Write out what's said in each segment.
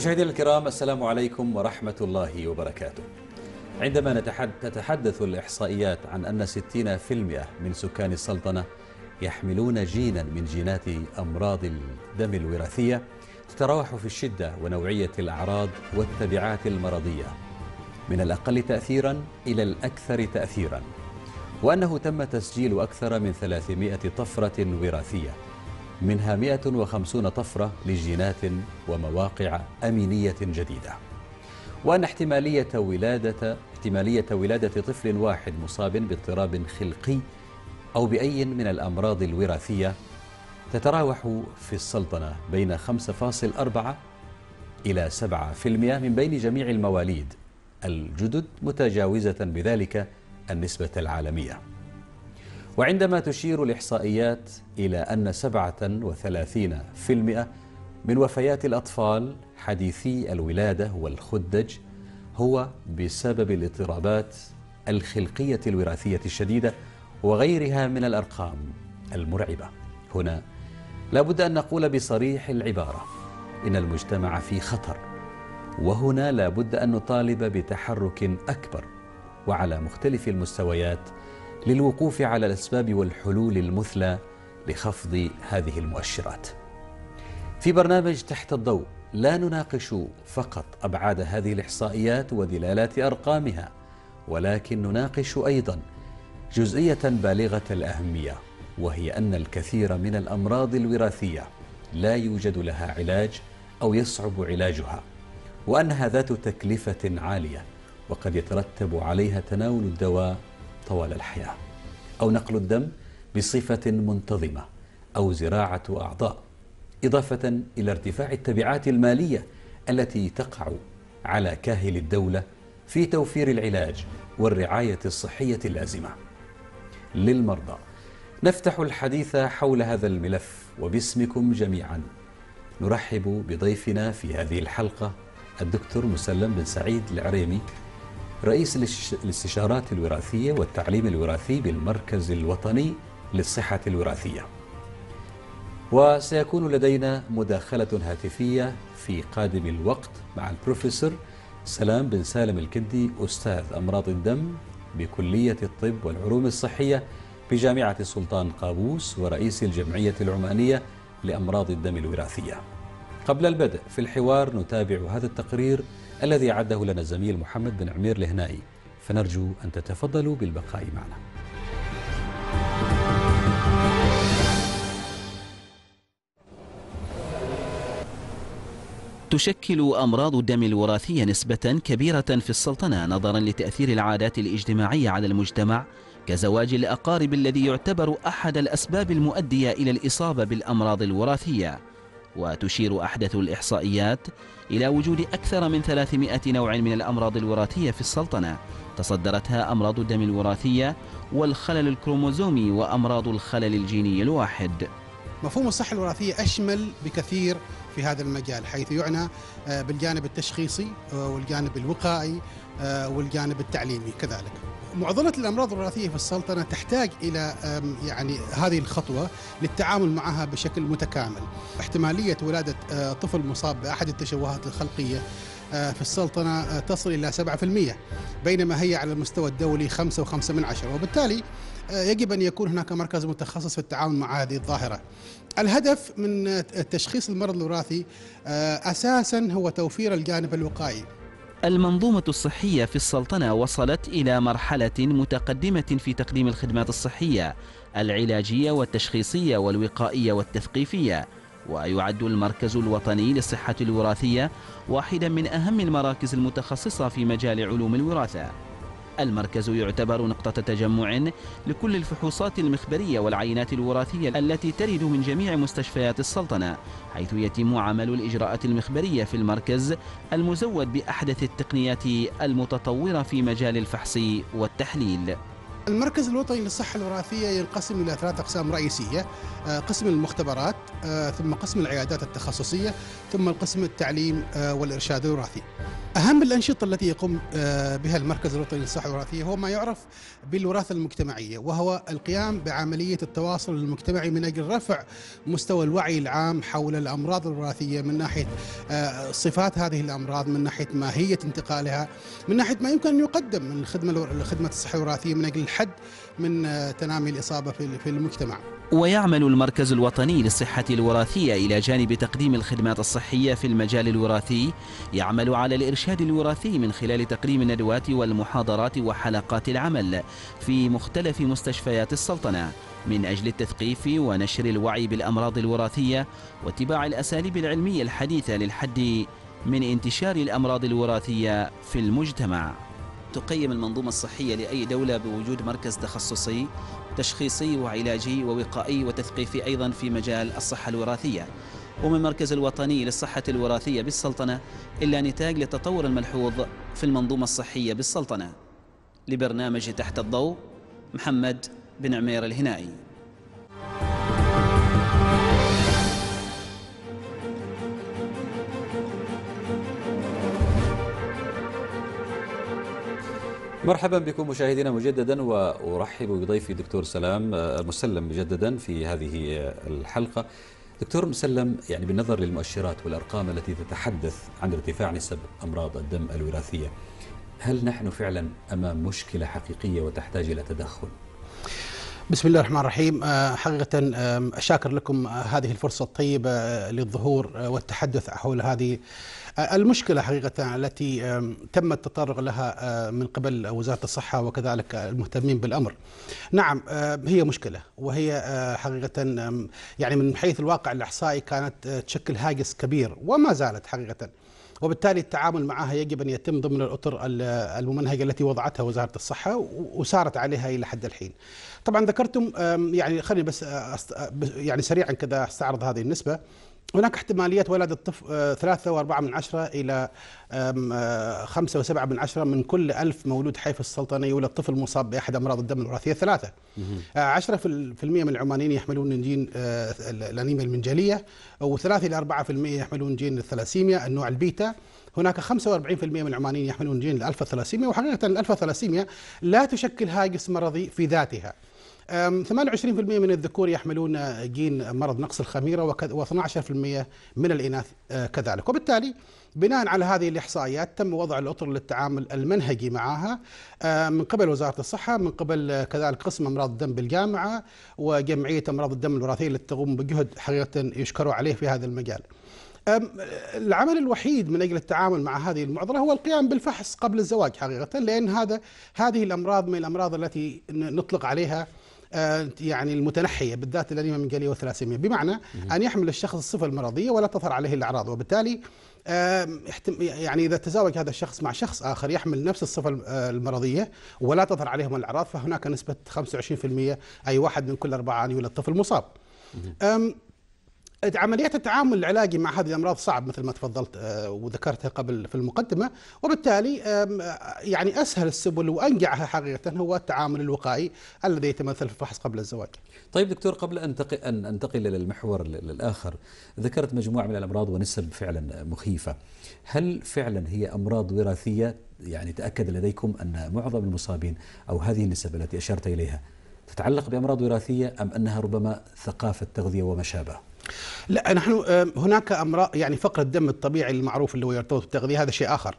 مشاهدينا الكرام السلام عليكم ورحمة الله وبركاته عندما تتحدث الإحصائيات عن أن 60% من سكان السلطنة يحملون جينا من جينات أمراض الدم الوراثية تتراوح في الشدة ونوعية الأعراض والتبعات المرضية من الأقل تأثيرا إلى الأكثر تأثيرا وأنه تم تسجيل أكثر من 300 طفرة وراثية منها 150 طفرة لجينات ومواقع أمينية جديدة وأن احتمالية ولادة احتمالية ولادة طفل واحد مصاب باضطراب خلقي أو بأي من الأمراض الوراثية تتراوح في السلطنة بين 5.4 إلى 7% من بين جميع المواليد الجدد متجاوزة بذلك النسبة العالمية وعندما تشير الإحصائيات إلى أن 37% من وفيات الأطفال حديثي الولادة والخدج هو بسبب الاضطرابات الخلقية الوراثية الشديدة وغيرها من الأرقام المرعبة هنا لابد أن نقول بصريح العبارة إن المجتمع في خطر وهنا لابد أن نطالب بتحرك أكبر وعلى مختلف المستويات للوقوف على الاسباب والحلول المثلى لخفض هذه المؤشرات. في برنامج تحت الضوء لا نناقش فقط ابعاد هذه الاحصائيات ودلالات ارقامها ولكن نناقش ايضا جزئيه بالغه الاهميه وهي ان الكثير من الامراض الوراثيه لا يوجد لها علاج او يصعب علاجها وانها ذات تكلفه عاليه وقد يترتب عليها تناول الدواء طوال الحياة أو نقل الدم بصفة منتظمة أو زراعة أعضاء إضافة إلى ارتفاع التبعات المالية التي تقع على كاهل الدولة في توفير العلاج والرعاية الصحية اللازمة للمرضى نفتح الحديث حول هذا الملف وباسمكم جميعا نرحب بضيفنا في هذه الحلقة الدكتور مسلم بن سعيد العريمي رئيس الاستشارات الوراثية والتعليم الوراثي بالمركز الوطني للصحة الوراثية وسيكون لدينا مداخلة هاتفية في قادم الوقت مع البروفيسور سلام بن سالم الكندي أستاذ أمراض الدم بكلية الطب والعلوم الصحية بجامعة السلطان قابوس ورئيس الجمعية العمانية لأمراض الدم الوراثية قبل البدء في الحوار نتابع هذا التقرير الذي عده لنا الزميل محمد بن عمير لهنائي فنرجو أن تتفضلوا بالبقاء معنا تشكل أمراض الدم الوراثية نسبة كبيرة في السلطنة نظرا لتأثير العادات الاجتماعية على المجتمع كزواج الأقارب الذي يعتبر أحد الأسباب المؤدية إلى الإصابة بالأمراض الوراثية وتشير أحدث الإحصائيات إلى وجود أكثر من 300 نوع من الأمراض الوراثية في السلطنة تصدرتها أمراض الدم الوراثية والخلل الكروموزومي وأمراض الخلل الجيني الواحد مفهوم الصحة الوراثية أشمل بكثير في هذا المجال حيث يعنى آه، بالجانب التشخيصي آه، والجانب الوقائي آه، والجانب التعليمي كذلك معضلة الأمراض الوراثية في السلطنة تحتاج إلى يعني هذه الخطوة للتعامل معها بشكل متكامل احتمالية ولادة أه، طفل مصاب بأحد التشوهات الخلقية أه، في السلطنة أه، تصل إلى 7% بينما هي على المستوى الدولي 5.5 من وبالتالي يجب أن يكون هناك مركز متخصص في التعامل مع هذه الظاهرة الهدف من تشخيص المرض الوراثي أساسا هو توفير الجانب الوقائي المنظومة الصحية في السلطنة وصلت إلى مرحلة متقدمة في تقديم الخدمات الصحية العلاجية والتشخيصية والوقائية والتثقيفية ويعد المركز الوطني للصحة الوراثية واحدا من أهم المراكز المتخصصة في مجال علوم الوراثة المركز يعتبر نقطة تجمع لكل الفحوصات المخبرية والعينات الوراثية التي ترد من جميع مستشفيات السلطنة حيث يتم عمل الإجراءات المخبرية في المركز المزود بأحدث التقنيات المتطورة في مجال الفحص والتحليل المركز الوطني للصحة الوراثية ينقسم إلى ثلاث أقسام رئيسية آه، قسم المختبرات آه، ثم قسم العيادات التخصصية ثم القسم التعليم آه، والإرشاد الوراثي أهم الأنشطة التي يقوم آه، بها المركز الوطني للصحة الوراثية هو ما يعرف بالوراثة المجتمعية وهو القيام بعملية التواصل المجتمعي من أجل رفع مستوى الوعي العام حول الأمراض الوراثية من ناحية آه، صفات هذه الأمراض من ناحية ماهية انتقالها من ناحية ما يمكن أن يقدم من خدمة الصحة الوراثية من أجل الحد من آه، تنامي الإصابة في المجتمع ويعمل المركز الوطني للصحة الوراثية إلى جانب تقديم الخدمات الصحية في المجال الوراثي يعمل على الإرشاد الوراثي من خلال تقديم الندوات والمحاضرات وحلقات العمل في مختلف مستشفيات السلطنة من أجل التثقيف ونشر الوعي بالأمراض الوراثية واتباع الأساليب العلمية الحديثة للحد من انتشار الأمراض الوراثية في المجتمع تقيم المنظومة الصحية لأي دولة بوجود مركز تخصصي تشخيصي وعلاجي ووقائي وتثقيفي أيضا في مجال الصحة الوراثية ومن مركز الوطني للصحة الوراثية بالسلطنة إلا نتاج للتطور الملحوظ في المنظومة الصحية بالسلطنة لبرنامج تحت الضوء محمد بن عمير الهنائي مرحبا بكم مشاهدينا مجددا وارحب بضيفي دكتور سلام آه، مسلم مجددا في هذه آه، الحلقه. دكتور مسلم يعني بالنظر للمؤشرات والارقام التي تتحدث عن ارتفاع نسب امراض الدم الوراثيه، هل نحن فعلا امام مشكله حقيقيه وتحتاج الى تدخل؟ بسم الله الرحمن الرحيم آه، حقيقة أشاكر لكم هذه الفرصة الطيبة للظهور والتحدث حول هذه المشكلة حقيقة التي تم التطرق لها آه، من قبل وزارة الصحة وكذلك المهتمين بالأمر نعم آه، هي مشكلة وهي آه، حقيقة يعني من حيث الواقع الإحصائي كانت تشكل هاجس كبير وما زالت حقيقة وبالتالي التعامل معها يجب ان يتم ضمن الاطر الممنهجه التي وضعتها وزاره الصحه وسارت عليها الى حد الحين. طبعا ذكرتم يعني خليني بس يعني سريعا كذا استعرض هذه النسبه هناك احتماليات ولد الطفل آه، ثلاثة وأربعة من عشرة إلى آه، خمسة وسبعة من عشرة من كل ألف مولود حي في السلطنة يولد طفل مصاب بأحد أمراض الدم الوراثية ثلاثة آه، عشرة في المية من العمانيين يحملون جين الأنيميا المنجلية وثلاثة إلى أربعة في المية يحملون جين الثلاسيميا النوع البيتا هناك 45% من العمانيين يحملون جين الالفا ثلاسيميا وحقيقه الالفا ثلاسيميا لا تشكل هاجس مرضي في ذاتها 28% من الذكور يحملون جين مرض نقص الخميره و12% من الاناث آه، كذلك وبالتالي بناء على هذه الاحصائيات تم وضع الاطر للتعامل المنهجي معها آه، من قبل وزاره الصحه من قبل آه، كذلك قسم امراض الدم بالجامعه وجمعيه امراض الدم الوراثيه التي تقوم بجهد حقيقه يشكروا عليه في هذا المجال. العمل الوحيد من اجل التعامل مع هذه المعضله هو القيام بالفحص قبل الزواج حقيقه لان هذا هذه الامراض من الامراض التي نطلق عليها آه، يعني المتنحية بالذات الأنيميا جاليو والثلاسيميا بمعنى أن يحمل الشخص الصفة المرضية ولا تظهر عليه الأعراض وبالتالي يعني إذا تزاوج هذا الشخص مع شخص آخر يحمل نفس الصفة آه، المرضية ولا تظهر عليهم الأعراض فهناك نسبة 25% أي واحد من كل أربعة أن يولد طفل مصاب عمليات التعامل العلاجي مع هذه الامراض صعب مثل ما تفضلت آه، وذكرتها قبل في المقدمه وبالتالي آه، يعني اسهل السبل وانجعها حقيقه هو التعامل الوقائي الذي يتمثل في الفحص قبل الزواج. طيب دكتور قبل ان ان انتقل الى المحور الاخر ذكرت مجموعه من الامراض ونسب فعلا مخيفه. هل فعلا هي امراض وراثيه يعني تاكد لديكم ان معظم المصابين او هذه النسب التي اشرت اليها تتعلق بامراض وراثيه ام انها ربما ثقافه تغذيه وما شابه؟ لا نحن هناك امراض يعني فقر الدم الطبيعي المعروف اللي هو يرتبط بالتغذيه هذا شيء اخر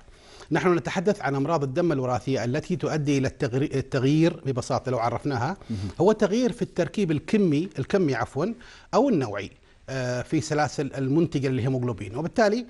نحن نتحدث عن امراض الدم الوراثيه التي تؤدي الى التغيير ببساطه لو عرفناها هو تغيير في التركيب الكمي الكمي عفوا او النوعي آه، في سلاسل المنتجه للهيموغلوبين وبالتالي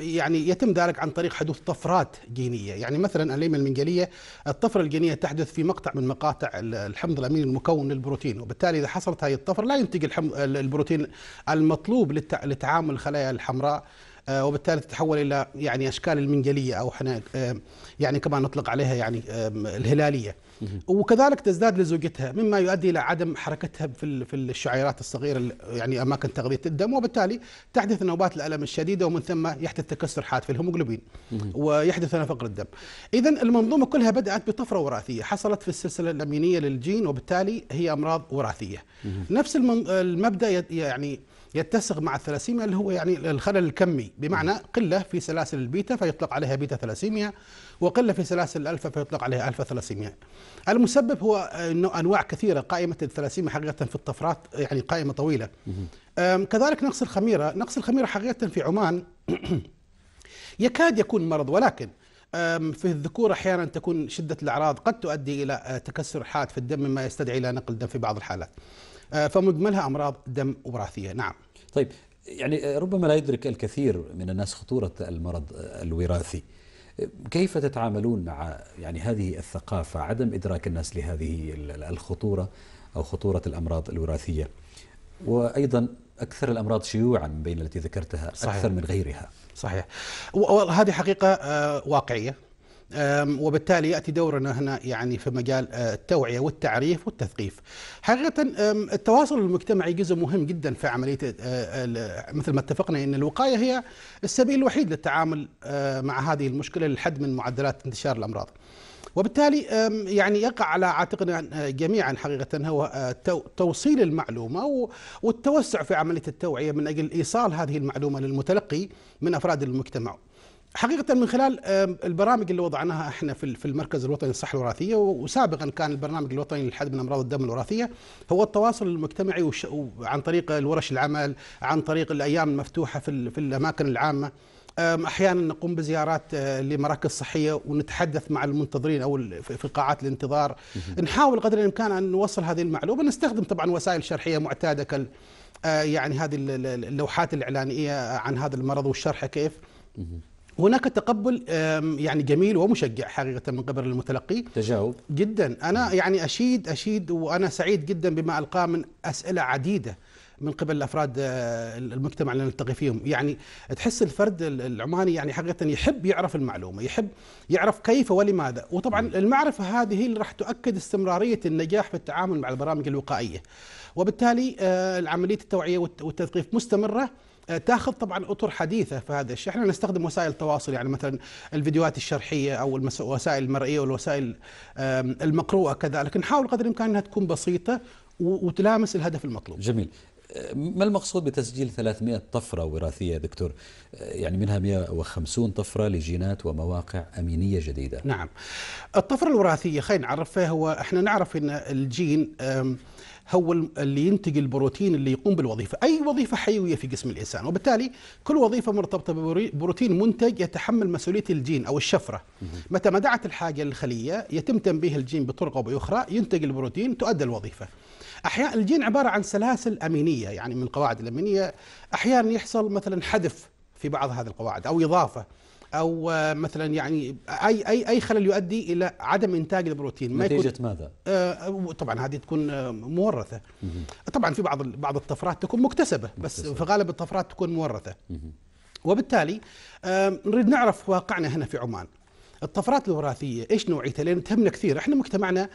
يعني يتم ذلك عن طريق حدوث طفرات جينيه، يعني مثلا الليمه المنجليه الطفره الجينيه تحدث في مقطع من مقاطع الحمض الامين المكون للبروتين، وبالتالي اذا حصلت هذه الطفره لا ينتج البروتين المطلوب لتعامل الخلايا الحمراء أه، وبالتالي تتحول الى يعني اشكال المنجليه او احنا أه، يعني كما نطلق عليها يعني أه، الهلاليه. وكذلك تزداد لزوجتها مما يؤدي الى عدم حركتها في في الشعيرات الصغيره يعني اماكن تغذيه الدم وبالتالي تحدث نوبات الالم الشديده ومن ثم يحدث تكسر حاد في الهيموجلوبين ويحدث لنا فقر الدم. اذا المنظومه كلها بدات بطفره وراثيه حصلت في السلسله الامينيه للجين وبالتالي هي امراض وراثيه. نفس المبدا يعني يتسق مع الثلاسيميا اللي هو يعني الخلل الكمي بمعنى قلة في سلاسل البيتا فيطلق عليها بيتا ثلاسيميا وقلة في سلاسل الألفا فيطلق عليها ألفا ثلاسيميا المسبب هو أنواع كثيرة قائمة الثلاسيميا حقيقة في الطفرات يعني قائمة طويلة كذلك نقص الخميرة نقص الخميرة حقيقة في عمان يكاد يكون مرض ولكن في الذكور احيانا تكون شده الاعراض قد تؤدي الى أه، تكسر حاد في الدم مما يستدعي الى نقل دم في بعض الحالات أه، فمجملها امراض دم وراثيه نعم طيب يعني ربما لا يدرك الكثير من الناس خطورة المرض الوراثي كيف تتعاملون مع يعني هذه الثقافة عدم إدراك الناس لهذه الخطورة أو خطورة الأمراض الوراثية وأيضا أكثر الأمراض شيوعا بين التي ذكرتها صحيح. أكثر من غيرها صحيح وهذه حقيقة آه، واقعية وبالتالي ياتي دورنا هنا يعني في مجال أه، التوعيه والتعريف والتثقيف. حقيقه التواصل المجتمعي جزء مهم جدا في عمليه أه، مثل ما اتفقنا ان الوقايه هي السبيل الوحيد للتعامل أه، مع هذه المشكله للحد من معدلات انتشار الامراض. وبالتالي يعني يقع على عاتقنا جميعا حقيقة هو توصيل المعلومة والتوسع في عملية التوعية من أجل إيصال هذه المعلومة للمتلقي من أفراد المجتمع حقيقة من خلال البرامج اللي وضعناها احنا في المركز الوطني للصحة الوراثية وسابقا كان البرنامج الوطني للحد من امراض الدم الوراثية هو التواصل المجتمعي عن طريق الورش العمل عن طريق الايام المفتوحة في الاماكن العامة احيانا نقوم بزيارات آه، لمراكز صحيه ونتحدث مع المنتظرين او في قاعات الانتظار نحاول قدر الامكان ان نوصل هذه المعلومه نستخدم طبعا وسائل شرحيه معتاده كال آه، يعني هذه اللوحات الاعلانيه عن هذا المرض والشرح كيف هناك تقبل يعني جميل ومشجع حقيقه من قبل المتلقي تجاوب جدا انا يعني اشيد اشيد وانا سعيد جدا بما القاه من اسئله عديده من قبل افراد آه، المجتمع اللي نلتقي فيهم يعني تحس الفرد العماني يعني حقيقه يحب يعرف المعلومه يحب يعرف كيف ولماذا وطبعا المعرفه هذه اللي راح تؤكد استمراريه النجاح في التعامل مع البرامج الوقائيه وبالتالي آه، عمليه التوعيه والتثقيف مستمره تاخذ طبعا اطر حديثه في هذا الشيء، احنا نستخدم وسائل التواصل يعني مثلا الفيديوهات الشرحيه او الوسائل المرئيه والوسائل المقروءه كذلك، نحاول قدر الامكان انها تكون بسيطه وتلامس الهدف المطلوب. جميل. ما المقصود بتسجيل 300 طفرة وراثية دكتور يعني منها 150 طفرة لجينات ومواقع أمينية جديدة نعم الطفرة الوراثية خلينا نعرفها هو احنا نعرف أن الجين هو اللي ينتج البروتين اللي يقوم بالوظيفة أي وظيفة حيوية في جسم الإنسان وبالتالي كل وظيفة مرتبطة ببروتين منتج يتحمل مسؤولية الجين أو الشفرة متى ما دعت الحاجة للخلية يتم تنبيه الجين بطرق أو بأخرى ينتج البروتين تؤدى الوظيفة أحيانا الجين عبارة عن سلاسل أمينية يعني من القواعد الأمينية أحيانا يحصل مثلا حذف في بعض هذه القواعد أو إضافة او مثلا يعني اي اي اي خلل يؤدي الى عدم انتاج البروتين ما نتيجه ماذا آه، طبعا هذه تكون آه، مورثه طبعا في بعض بعض الطفرات تكون مكتسبه, مكتسبة. بس في غالب الطفرات تكون مورثه وبالتالي آه، نريد نعرف واقعنا هنا في عمان الطفرات الوراثيه ايش نوعيتها لان تهمنا كثير احنا مجتمعنا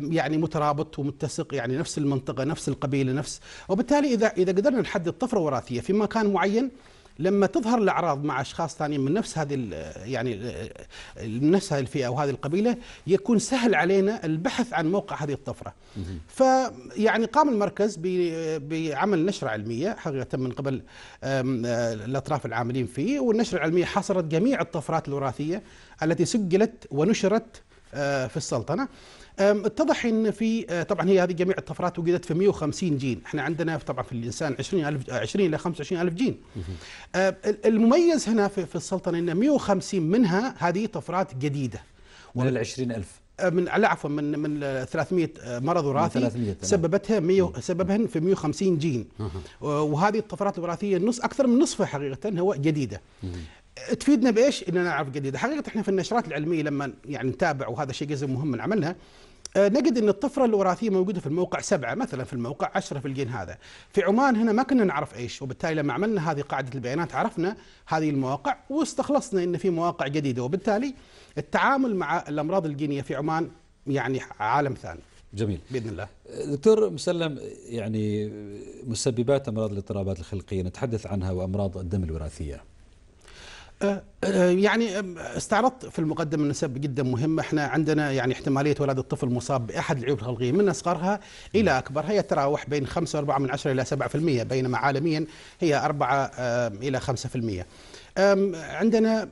يعني مترابط ومتسق يعني نفس المنطقه نفس القبيله نفس وبالتالي اذا اذا قدرنا نحدد طفره وراثيه في مكان معين لما تظهر الاعراض مع اشخاص ثانيين من نفس هذه يعني من نفس هذه الفئه وهذه القبيله يكون سهل علينا البحث عن موقع هذه الطفره. فيعني قام المركز بعمل نشره علميه حقيقه من قبل آه، الاطراف العاملين فيه والنشره العلميه حصرت جميع الطفرات الوراثيه التي سجلت ونشرت آه، في السلطنه اتضح ان في أه، طبعا هي هذه جميع الطفرات وجدت في 150 جين، احنا عندنا طبعا في الانسان 20000 20 الى 25000 جين. أه، المميز هنا في السلطنه ان 150 منها هذه طفرات جديده. من ال 20000 أه، من لا عفوا من من 300 مرض وراثي 300 سببتها 100 سببهن في 150 جين وهذه الطفرات الوراثيه نص اكثر من نصفها حقيقه هو جديده تفيدنا بايش؟ اننا نعرف جديده، حقيقه احنا في النشرات العلميه لما يعني نتابع وهذا شيء جزء مهم من عملنا آه، نجد ان الطفره الوراثيه موجوده في الموقع سبعه مثلا في الموقع 10 في الجين هذا في عمان هنا ما كنا نعرف ايش وبالتالي لما عملنا هذه قاعده البيانات عرفنا هذه المواقع واستخلصنا ان في مواقع جديده وبالتالي التعامل مع الامراض الجينيه في عمان يعني عالم ثاني جميل باذن الله دكتور مسلم يعني مسببات امراض الاضطرابات الخلقيه نتحدث عنها وامراض الدم الوراثيه يعني استعرضت في المقدمه نسب جدا مهمه، احنا عندنا يعني احتماليه ولاده الطفل مصاب باحد العيوب الخلقيه من اصغرها الى اكبرها يتراوح بين 5 و4 من 10 الى 7% بينما عالميا هي 4 الى 5%. عندنا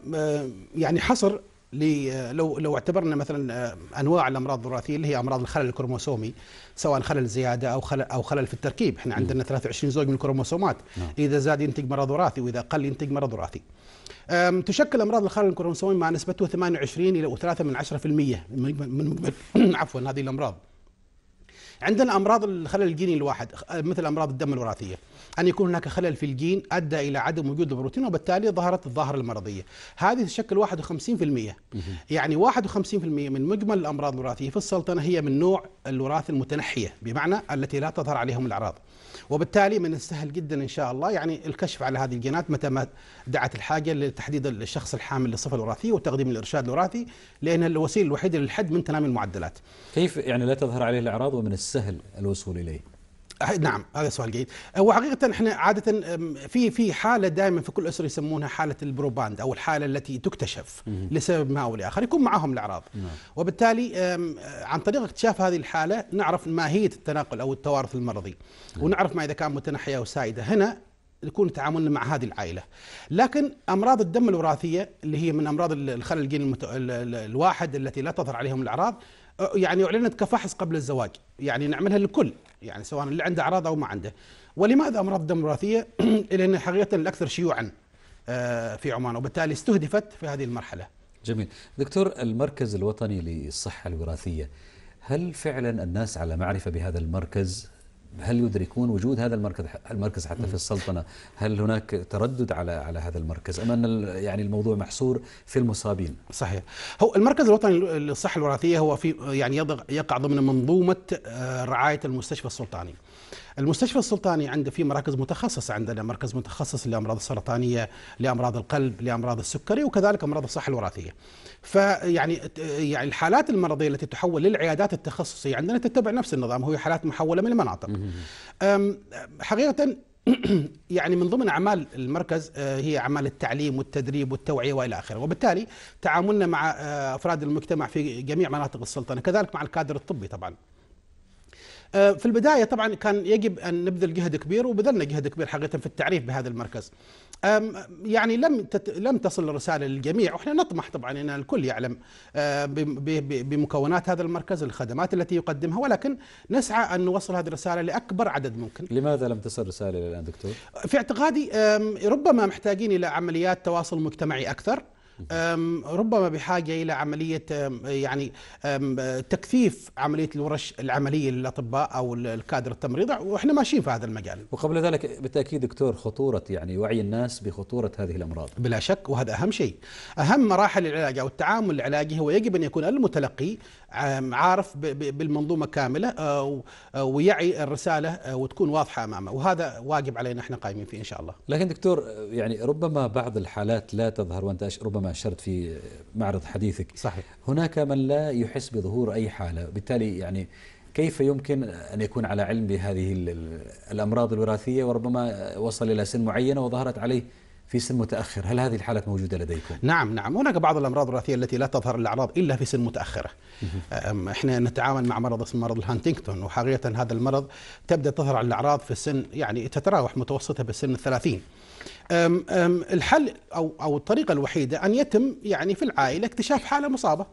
يعني حصر آه، لو لو اعتبرنا مثلا انواع الامراض الوراثيه اللي هي امراض الخلل الكروموسومي سواء خلل زياده او خلل او خلل في التركيب، احنا عندنا 23 زوج من الكروموسومات، نعم. اذا زاد ينتج مرض وراثي واذا قل ينتج مرض وراثي. تشكل امراض الخلل الكروموسومي مع نسبته 28 الى 3 من 10% من مجمل عفوا هذه الامراض عندنا امراض الخلل الجيني الواحد مثل امراض الدم الوراثيه ان يكون هناك خلل في الجين ادى الى عدم وجود البروتين وبالتالي ظهرت الظاهره المرضيه هذه تشكل 51% يعني 51% من مجمل الامراض الوراثيه في السلطنه هي من نوع الوراثه المتنحيه بمعنى التي لا تظهر عليهم الاعراض وبالتالي من السهل جدا ان شاء الله يعني الكشف على هذه الجينات متى ما دعت الحاجه لتحديد الشخص الحامل للصفه الوراثيه وتقديم الارشاد الوراثي لان الوسيله الوحيده للحد من تنامي المعدلات. كيف يعني لا تظهر عليه الاعراض ومن السهل الوصول اليه؟ نعم هذا سؤال جيد هو أه، حقيقة احنا عادة في في حالة دائما في كل أسرة يسمونها حالة البروباند أو الحالة التي تكتشف لسبب ما أو لآخر يكون معهم الأعراض نعم. وبالتالي عن طريق اكتشاف هذه الحالة نعرف ماهية التناقل أو التوارث المرضي نعم. ونعرف ما إذا كان متنحية أو سائدة هنا يكون تعاملنا مع هذه العائله. لكن امراض الدم الوراثيه اللي هي من امراض الخلل الجيني المت... الواحد التي لا تظهر عليهم الاعراض يعني اعلنت كفحص قبل الزواج، يعني نعملها للكل يعني سواء اللي عنده اعراض او ما عنده ولماذا امراض الدم الوراثيه ان حقيقه الاكثر شيوعا آه، في عمان وبالتالي استهدفت في هذه المرحله جميل دكتور المركز الوطني للصحه الوراثيه هل فعلا الناس على معرفه بهذا المركز هل يدركون وجود هذا المركز المركز حتى في السلطنه؟ هل هناك تردد على على هذا المركز ام ان يعني الموضوع محصور في المصابين؟ صحيح. هو المركز الوطني للصحه الوراثيه هو في يعني يقع ضمن منظومه آه، رعايه المستشفى السلطاني. المستشفى السلطاني عنده في مراكز متخصصة عندنا مركز متخصص لأمراض السرطانية لأمراض القلب لأمراض السكري وكذلك أمراض الصحة الوراثية فيعني يعني الحالات المرضيه التي تحول للعيادات التخصصيه عندنا تتبع نفس النظام هو حالات محوله من المناطق حقيقه يعني من ضمن اعمال المركز آه، هي اعمال التعليم والتدريب والتوعيه والى اخره، وبالتالي تعاملنا مع آه، افراد المجتمع في جميع مناطق السلطنه، كذلك مع الكادر الطبي طبعا. آه، في البدايه طبعا كان يجب ان نبذل جهد كبير وبذلنا جهد كبير حقيقه في التعريف بهذا المركز. يعني لم لم تصل الرساله للجميع واحنا نطمح طبعا ان الكل يعلم أه، بمكونات هذا المركز الخدمات التي يقدمها ولكن نسعى ان نوصل هذه الرساله لاكبر عدد ممكن لماذا لم تصل الرساله الى الان دكتور في اعتقادي ربما محتاجين الى عمليات تواصل مجتمعي اكثر ربما بحاجه الى عمليه يعني تكثيف عمليه الورش العمليه للاطباء او الكادر التمريضي واحنا ماشيين في هذا المجال. وقبل ذلك بالتاكيد دكتور خطوره يعني وعي الناس بخطوره هذه الامراض. بلا شك وهذا اهم شيء. اهم مراحل العلاج او التعامل العلاجي هو يجب ان يكون المتلقي عارف بالمنظومه كامله آه، آه، ويعي الرساله آه، وتكون واضحه امامه وهذا واجب علينا احنا قائمين فيه ان شاء الله. لكن دكتور يعني ربما بعض الحالات لا تظهر وانت ربما اشرت في معرض حديثك صحيح هناك من لا يحس بظهور اي حاله بالتالي يعني كيف يمكن أن يكون على علم بهذه الأمراض الوراثية وربما وصل إلى سن معينة وظهرت عليه في سن متأخر هل هذه الحالات موجودة لديكم؟ نعم نعم هناك بعض الأمراض الوراثية التي لا تظهر الأعراض إلا في سن متأخرة إحنا نتعامل مع مرض اسمه مرض الهانتينغتون وحقيقة هذا المرض تبدأ تظهر الأعراض في السن يعني تتراوح متوسطة بالسن الثلاثين أم أم الحل أو, أو الطريقة الوحيدة أن يتم يعني في العائلة اكتشاف حالة مصابة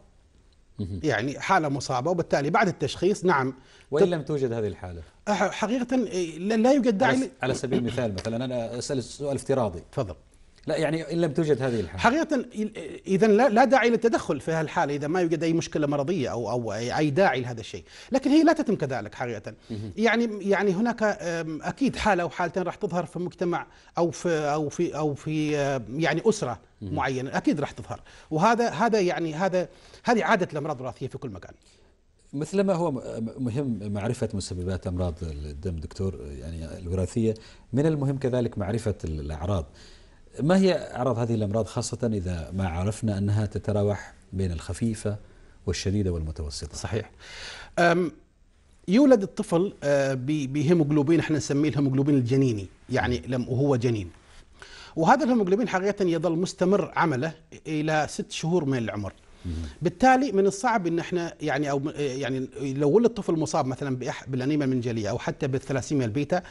يعني حالة مصابة وبالتالي بعد التشخيص نعم وإن لم توجد هذه الحالة حقيقة إيه، لا يوجد داعي على سبيل المثال مثلا أنا أسأل سؤال افتراضي تفضل لا يعني إن لم توجد هذه الحالة حقيقة إذا لا داعي للتدخل في هالحالة إذا ما يوجد أي مشكلة مرضية أو أو أي داعي لهذا الشيء لكن هي لا تتم كذلك حقيقة يعني يعني هناك أكيد حالة أو حالتين راح تظهر في مجتمع أو في أو في أو في يعني أسرة معينة أكيد راح تظهر وهذا هذا يعني هذا هذه عادة الأمراض الوراثية في كل مكان مثلما هو مهم معرفة مسببات أمراض الدم دكتور يعني الوراثية من المهم كذلك معرفة الأعراض ما هي أعراض هذه الأمراض خاصة إذا ما عرفنا أنها تتراوح بين الخفيفة والشديدة والمتوسطة صحيح يولد الطفل آه، بهيموجلوبين احنا نسميه الهيموجلوبين الجنيني يعني لم وهو جنين وهذا الهيموجلوبين حقيقة يظل مستمر عمله إلى ست شهور من العمر بالتالي من الصعب ان احنا يعني او يعني لو ولد طفل مصاب مثلا بالانيميا المنجليه او حتى بالثلاسيميا البيتا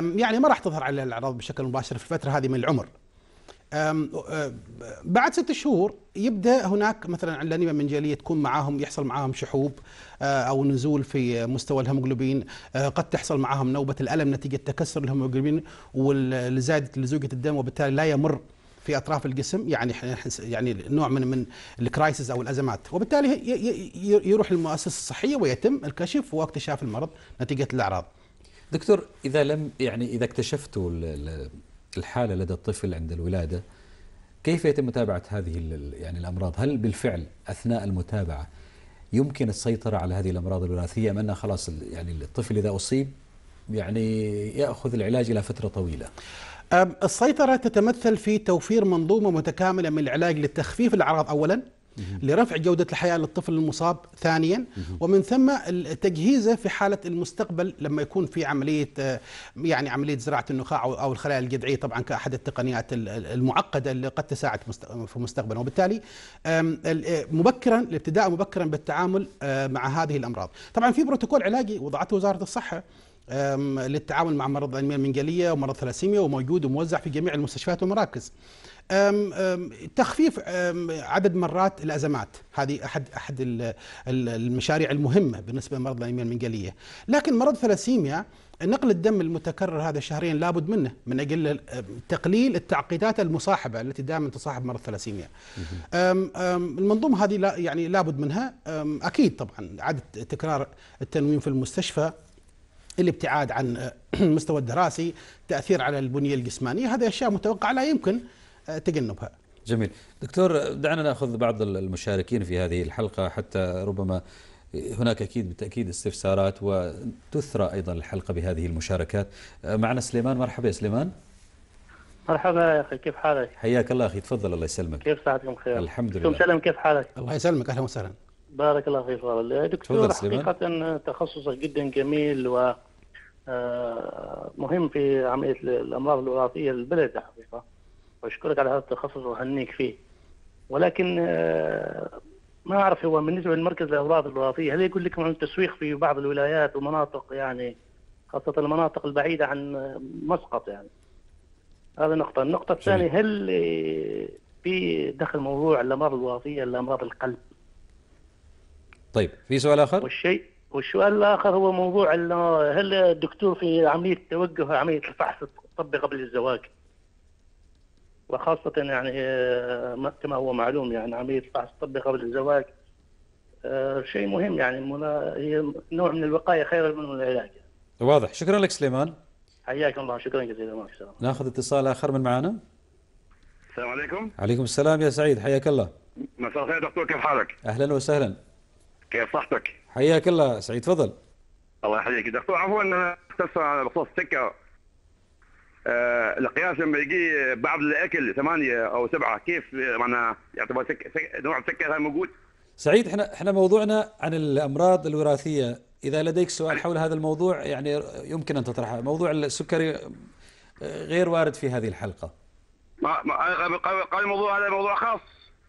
يعني ما راح تظهر على الاعراض بشكل مباشر في الفتره هذه من العمر بعد ست شهور يبدا هناك مثلا عندنا منجليه تكون معاهم يحصل معاهم شحوب او نزول في مستوى الهيموجلوبين قد تحصل معاهم نوبه الالم نتيجه تكسر الهيموجلوبين ولزياده لزوجه الدم وبالتالي لا يمر في اطراف الجسم يعني يعني نوع من من الكرايسيس او الازمات وبالتالي يروح للمؤسسه الصحيه ويتم الكشف واكتشاف المرض نتيجه الاعراض دكتور اذا لم يعني اذا اكتشفتوا الحالة لدى الطفل عند الولادة كيف يتم متابعة هذه يعني الأمراض هل بالفعل أثناء المتابعة يمكن السيطرة على هذه الأمراض الوراثية أم أنها خلاص يعني الطفل إذا أصيب يعني يأخذ العلاج إلى فترة طويلة السيطرة تتمثل في توفير منظومة متكاملة من العلاج لتخفيف الأعراض أولا لرفع جودة الحياة للطفل المصاب ثانيا ومن ثم تجهيزه في حالة المستقبل لما يكون في عملية آه، يعني عملية زراعة النخاع أو الخلايا الجذعية طبعا كأحد التقنيات المعقدة اللي قد تساعد في مستقبله وبالتالي آه، مبكرا الابتداء مبكرا بالتعامل آه، مع هذه الأمراض طبعا في بروتوكول علاجي وضعته وزارة الصحة للتعامل مع مرض الانيميا المنجليه ومرض ثلاسيميا وموجود وموزع في جميع المستشفيات والمراكز. تخفيف عدد مرات الازمات هذه احد احد المشاريع المهمه بالنسبه لمرض الانيميا المنجليه، لكن مرض ثلاسيميا نقل الدم المتكرر هذا شهريا لابد منه من اجل تقليل التعقيدات المصاحبه التي دائما تصاحب مرض الثلاسيميا. المنظومه هذه لا يعني لابد منها اكيد طبعا عدد تكرار التنويم في المستشفى الابتعاد عن المستوى الدراسي تأثير على البنية الجسمانية هذه أشياء متوقعة لا يمكن آه، تجنبها جميل دكتور دعنا نأخذ بعض المشاركين في هذه الحلقة حتى ربما هناك أكيد بالتأكيد استفسارات وتثرى أيضا الحلقة بهذه المشاركات آه، معنا سليمان مرحبا يا سليمان مرحبا يا اخي كيف حالك؟ حياك الله اخي تفضل الله يسلمك. كيف صحتكم خير؟ الحمد لله. مسلم كيف حالك؟ الله يسلمك اهلا وسهلا. بارك الله فيك دكتور حقيقة تخصصك جدا جميل و آه، مهم في عملية الأمراض الوراثية للبلد حقيقة وأشكرك على هذا التخصص وأهنيك فيه ولكن آه، ما أعرف هو بالنسبة للمركز الأمراض الوراثية هل يقول لكم عن التسويق في بعض الولايات ومناطق يعني خاصة المناطق البعيدة عن آه، مسقط يعني هذه نقطة، النقطة الثانية هل في دخل موضوع الأمراض الوراثية لأمراض القلب طيب في سؤال اخر؟ والشيء والسؤال الاخر هو موضوع هل الدكتور في عمليه توجه عمليه الفحص الطبي قبل الزواج؟ وخاصة يعني آه، كما هو معلوم يعني عملية الفحص الطبي قبل الزواج آه، شيء مهم يعني هي نوع من الوقاية خير من العلاج. واضح، شكرا لك سليمان. حياكم الله شكرا جزيلا معك ناخذ اتصال اخر من معانا. السلام عليكم. عليكم السلام يا سعيد حياك الله. مساء الخير دكتور كيف حالك؟ اهلا وسهلا. كيف صحتك؟ حياك الله سعيد تفضل الله يحييك دكتور عفوا انا استفسر بخصوص السكر آه القياس لما يجي بعض الاكل ثمانيه او سبعه كيف معنا يعتبر سك... سك... نوع السكر هذا موجود؟ سعيد احنا احنا موضوعنا عن الامراض الوراثيه اذا لديك سؤال حول هذا الموضوع يعني يمكن ان تطرحه موضوع السكري آه، غير وارد في هذه الحلقه ما ما قال الموضوع هذا موضوع خاص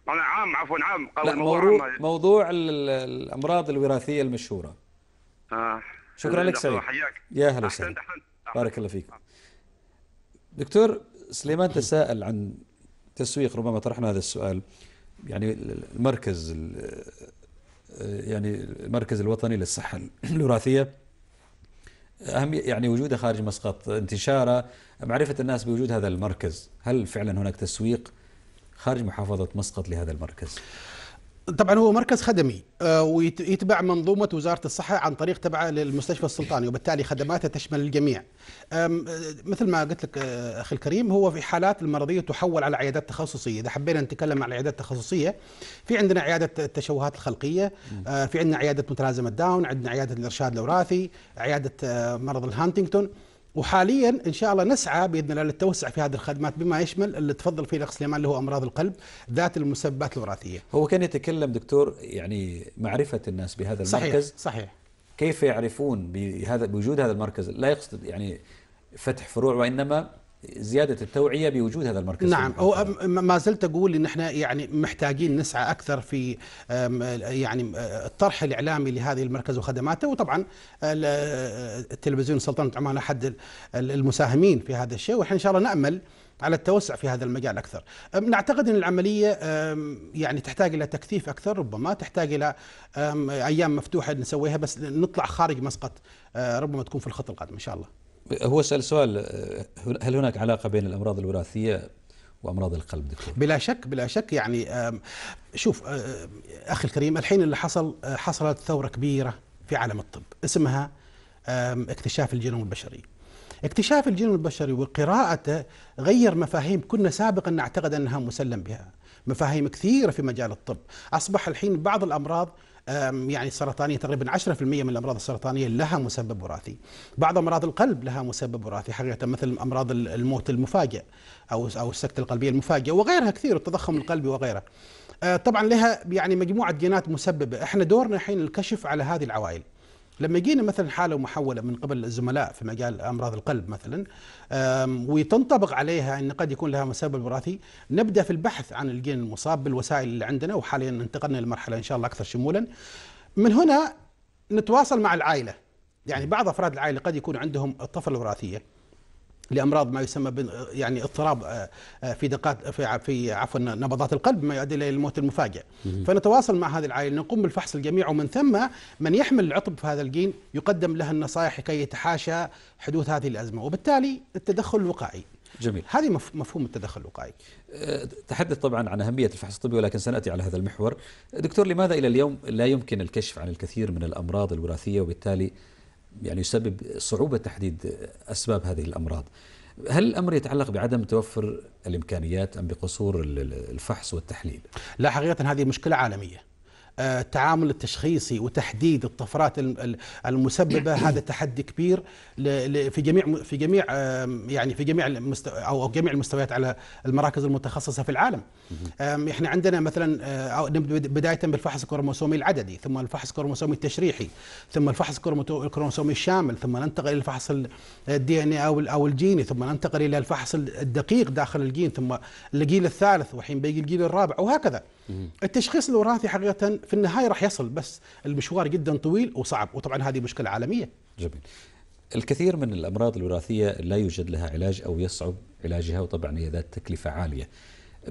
عام عفوا عام لا موضوع, عام. موضوع الامراض الوراثيه المشهوره آه. شكرا لك سعيد يا اهلا وسهلا بارك الله فيك آه. دكتور سليمان تساءل عن تسويق ربما طرحنا هذا السؤال يعني المركز آه، يعني المركز الوطني للصحة الوراثية أهم يعني وجوده خارج مسقط انتشاره معرفة الناس بوجود هذا المركز هل فعلا هناك تسويق خارج محافظة مسقط لهذا المركز طبعا هو مركز خدمي آه، ويتبع منظومة وزارة الصحة عن طريق تبعه للمستشفى السلطاني وبالتالي خدماته تشمل الجميع آه، مثل ما قلت لك آه، أخي الكريم هو في حالات المرضية تحول على عيادات تخصصية إذا حبينا نتكلم عن عيادات تخصصية في عندنا عيادة التشوهات الخلقية في عندنا عيادة متلازمة داون عندنا عيادة الإرشاد الوراثي عيادة مرض الهانتينغتون وحاليا ان شاء الله نسعى باذن الله للتوسع في هذه الخدمات بما يشمل اللي تفضل فيه الاخ سليمان اللي هو امراض القلب ذات المسببات الوراثيه. هو كان يتكلم دكتور يعني معرفه الناس بهذا المركز صحيح صحيح كيف يعرفون بهذا بوجود هذا المركز لا يقصد يعني فتح فروع وانما زياده التوعيه بوجود هذا المركز نعم هو ما زلت اقول ان احنا يعني محتاجين نسعى اكثر في يعني الطرح الاعلامي لهذه المركز وخدماته وطبعا تلفزيون سلطنه عمان احد المساهمين في هذا الشيء واحنا ان شاء الله نامل على التوسع في هذا المجال اكثر. نعتقد ان العمليه يعني تحتاج الى تكثيف اكثر ربما تحتاج الى ايام مفتوحه نسويها بس نطلع خارج مسقط أه، ربما تكون في الخط القادم ان شاء الله. هو سأل سؤال هل هناك علاقة بين الأمراض الوراثية وأمراض القلب دكتور؟ بلا شك بلا شك يعني شوف أخي الكريم الحين اللي حصل آه، حصلت ثورة كبيرة في عالم الطب اسمها اكتشاف الجينوم البشري اكتشاف الجينوم البشري وقراءته غير مفاهيم كنا سابقا نعتقد أنها مسلم بها مفاهيم كثيرة في مجال الطب أصبح الحين بعض الأمراض يعني السرطانية تقريبا 10% من الأمراض السرطانية لها مسبب وراثي بعض أمراض القلب لها مسبب وراثي حقيقة مثل أمراض الموت المفاجئ أو أو السكتة القلبية المفاجئة وغيرها كثير التضخم القلبي وغيره أه، طبعا لها يعني مجموعة جينات مسببة احنا دورنا الحين الكشف على هذه العوائل لما يجينا مثلا حاله محوله من قبل الزملاء في مجال امراض القلب مثلا وتنطبق عليها ان قد يكون لها مسبب وراثي نبدا في البحث عن الجين المصاب بالوسائل اللي عندنا وحاليا انتقلنا لمرحله ان شاء الله اكثر شمولا من هنا نتواصل مع العائله يعني بعض افراد العائله قد يكون عندهم الطفل الوراثيه لامراض ما يسمى يعني اضطراب آه، آه، في دقات في, في عفوا نبضات القلب ما يؤدي الى الموت المفاجئ فنتواصل مع هذه العائله نقوم بالفحص الجميع ومن ثم من يحمل العطب في هذا الجين يقدم له النصائح كي يتحاشى حدوث هذه الازمه وبالتالي التدخل الوقائي جميل هذه مفهوم التدخل الوقائي آه، تحدث طبعا عن أهمية الفحص الطبي ولكن سنأتي على هذا المحور دكتور لماذا إلى اليوم لا يمكن الكشف عن الكثير من الأمراض الوراثية وبالتالي يعني يسبب صعوبة تحديد أسباب هذه الأمراض هل الأمر يتعلق بعدم توفر الإمكانيات أم بقصور الفحص والتحليل؟ لا حقيقة هذه مشكلة عالمية التعامل آه، التشخيصي وتحديد الطفرات المسببه هذا تحدي كبير في جميع في جميع يعني في جميع او جميع المستويات على المراكز المتخصصه في العالم. احنا عندنا مثلا آه، بدايه بالفحص الكروموسومي العددي ثم الفحص الكروموسومي التشريحي ثم الفحص الكروموسومي الشامل ثم ننتقل الى الفحص الدي ان آه، او او الجيني ثم ننتقل الى الفحص الدقيق داخل الجين ثم الجيل الثالث وحين بيجي الجيل الرابع وهكذا. التشخيص الوراثي حقيقه في النهايه راح يصل بس المشوار جدا طويل وصعب وطبعا هذه مشكله عالميه جميل الكثير من الامراض الوراثيه لا يوجد لها علاج او يصعب علاجها وطبعا هي ذات تكلفه عاليه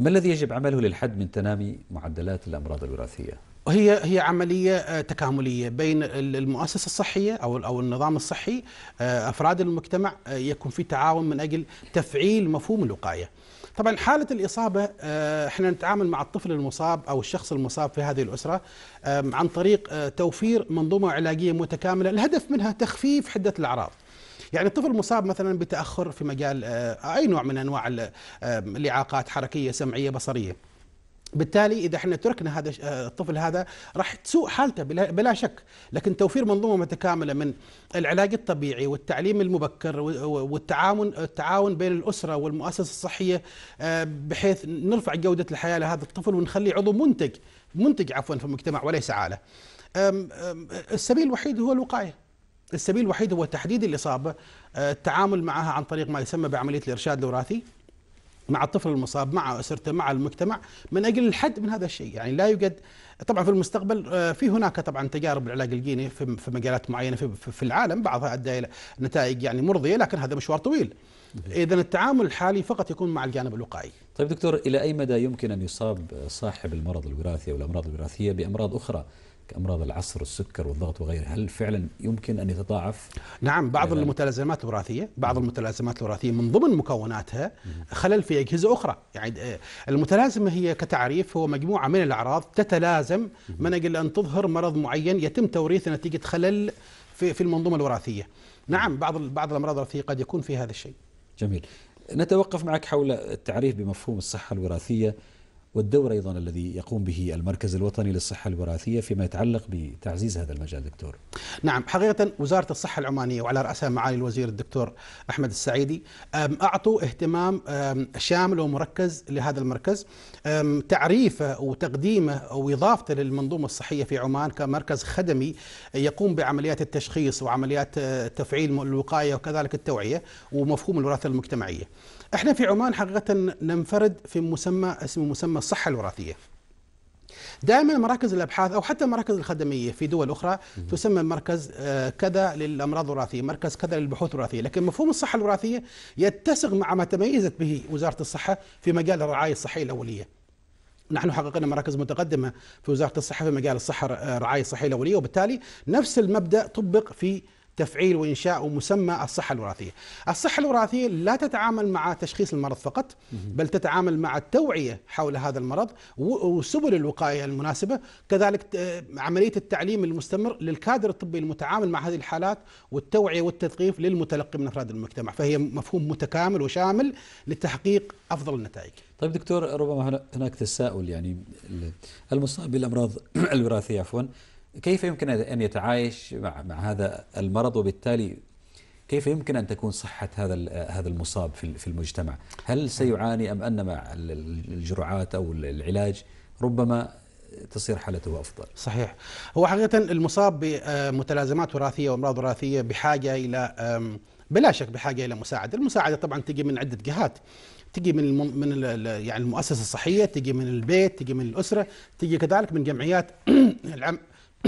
ما الذي يجب عمله للحد من تنامي معدلات الامراض الوراثيه هي هي عمليه آه، تكامليه بين المؤسسه الصحيه او او النظام الصحي آه، افراد المجتمع آه، يكون في تعاون من اجل تفعيل مفهوم الوقايه طبعا حاله الاصابه آه، احنا نتعامل مع الطفل المصاب او الشخص المصاب في هذه الاسره عن طريق آه، توفير منظومه علاجيه متكامله الهدف منها تخفيف حده الاعراض يعني الطفل مصاب مثلا بتاخر في مجال آه، اي نوع من انواع الاعاقات حركيه سمعيه بصريه بالتالي اذا احنا تركنا هذا آه، الطفل هذا راح تسوء حالته بلا, شك، لكن توفير منظومه متكامله من العلاج الطبيعي والتعليم المبكر والتعاون التعاون بين الاسره والمؤسسه الصحيه آه، بحيث نرفع جوده الحياه لهذا الطفل ونخليه عضو منتج منتج عفوا في المجتمع وليس عاله. السبيل الوحيد هو الوقايه. السبيل الوحيد هو تحديد الاصابه، آه، التعامل معها عن طريق ما يسمى بعمليه الارشاد الوراثي، مع الطفل المصاب مع اسرته مع المجتمع من اجل الحد من هذا الشيء يعني لا يوجد طبعا في المستقبل آه، في هناك طبعا تجارب العلاج الجيني في مجالات معينه في العالم بعضها ادى الى نتائج يعني مرضيه لكن هذا مشوار طويل اذا التعامل الحالي فقط يكون مع الجانب الوقائي طيب دكتور الى اي مدى يمكن ان يصاب صاحب المرض الوراثي او الامراض الوراثيه بامراض اخرى امراض العصر والسكر والضغط وغيرها هل فعلا يمكن ان يتضاعف نعم بعض المتلازمات الوراثيه بعض المتلازمات الوراثيه من ضمن مكوناتها خلل في اجهزه اخرى يعني آه، المتلازمه هي كتعريف هو مجموعه من الاعراض تتلازم من اجل ان تظهر مرض معين يتم توريثه نتيجه خلل في في المنظومه الوراثيه نعم بعض بعض الامراض الوراثيه قد يكون في هذا الشيء جميل نتوقف معك حول التعريف بمفهوم الصحه الوراثيه والدور أيضا الذي يقوم به المركز الوطني للصحة الوراثية فيما يتعلق بتعزيز هذا المجال دكتور نعم حقيقة وزارة الصحة العمانية وعلى رأسها معالي الوزير الدكتور أحمد السعيدي أعطوا اهتمام شامل ومركز لهذا المركز تعريفه وتقديمه وإضافته للمنظومة الصحية في عمان كمركز خدمي يقوم بعمليات التشخيص وعمليات أه، تفعيل الوقاية وكذلك التوعية ومفهوم الوراثة المجتمعية احنا في عمان حقيقه ننفرد في مسمى اسمه مسمى الصحه الوراثيه. دائما مراكز الابحاث او حتى المراكز الخدميه في دول اخرى تسمى مركز آه، كذا للامراض الوراثيه، مركز كذا للبحوث الوراثيه، لكن مفهوم الصحه الوراثيه يتسق مع ما تميزت به وزاره الصحه في مجال الرعايه الصحيه الاوليه. نحن حققنا مراكز متقدمه في وزاره الصحه في مجال الصحه الرعايه آه، الصحيه الاوليه وبالتالي نفس المبدا طبق في تفعيل وإنشاء ومسمى الصحة الوراثية الصحة الوراثية لا تتعامل مع تشخيص المرض فقط بل تتعامل مع التوعية حول هذا المرض وسبل الوقاية المناسبة كذلك عملية التعليم المستمر للكادر الطبي المتعامل مع هذه الحالات والتوعية والتثقيف للمتلقي من أفراد المجتمع فهي مفهوم متكامل وشامل لتحقيق أفضل النتائج طيب دكتور ربما هناك تساؤل يعني المصاب بالأمراض الوراثية عفوا كيف يمكن أن يتعايش مع, مع هذا المرض وبالتالي كيف يمكن أن تكون صحة هذا هذا المصاب في في المجتمع هل سيعاني أم أن مع الجرعات أو العلاج ربما تصير حالته افضل. صحيح. هو حقيقه المصاب بمتلازمات وراثيه وامراض وراثيه بحاجه الى بلا شك بحاجه الى مساعده، المساعده طبعا تجي من عده جهات. تجي من الم... من ال... يعني المؤسسه الصحيه، تجي من البيت، تجي من الاسره، تجي كذلك من جمعيات العم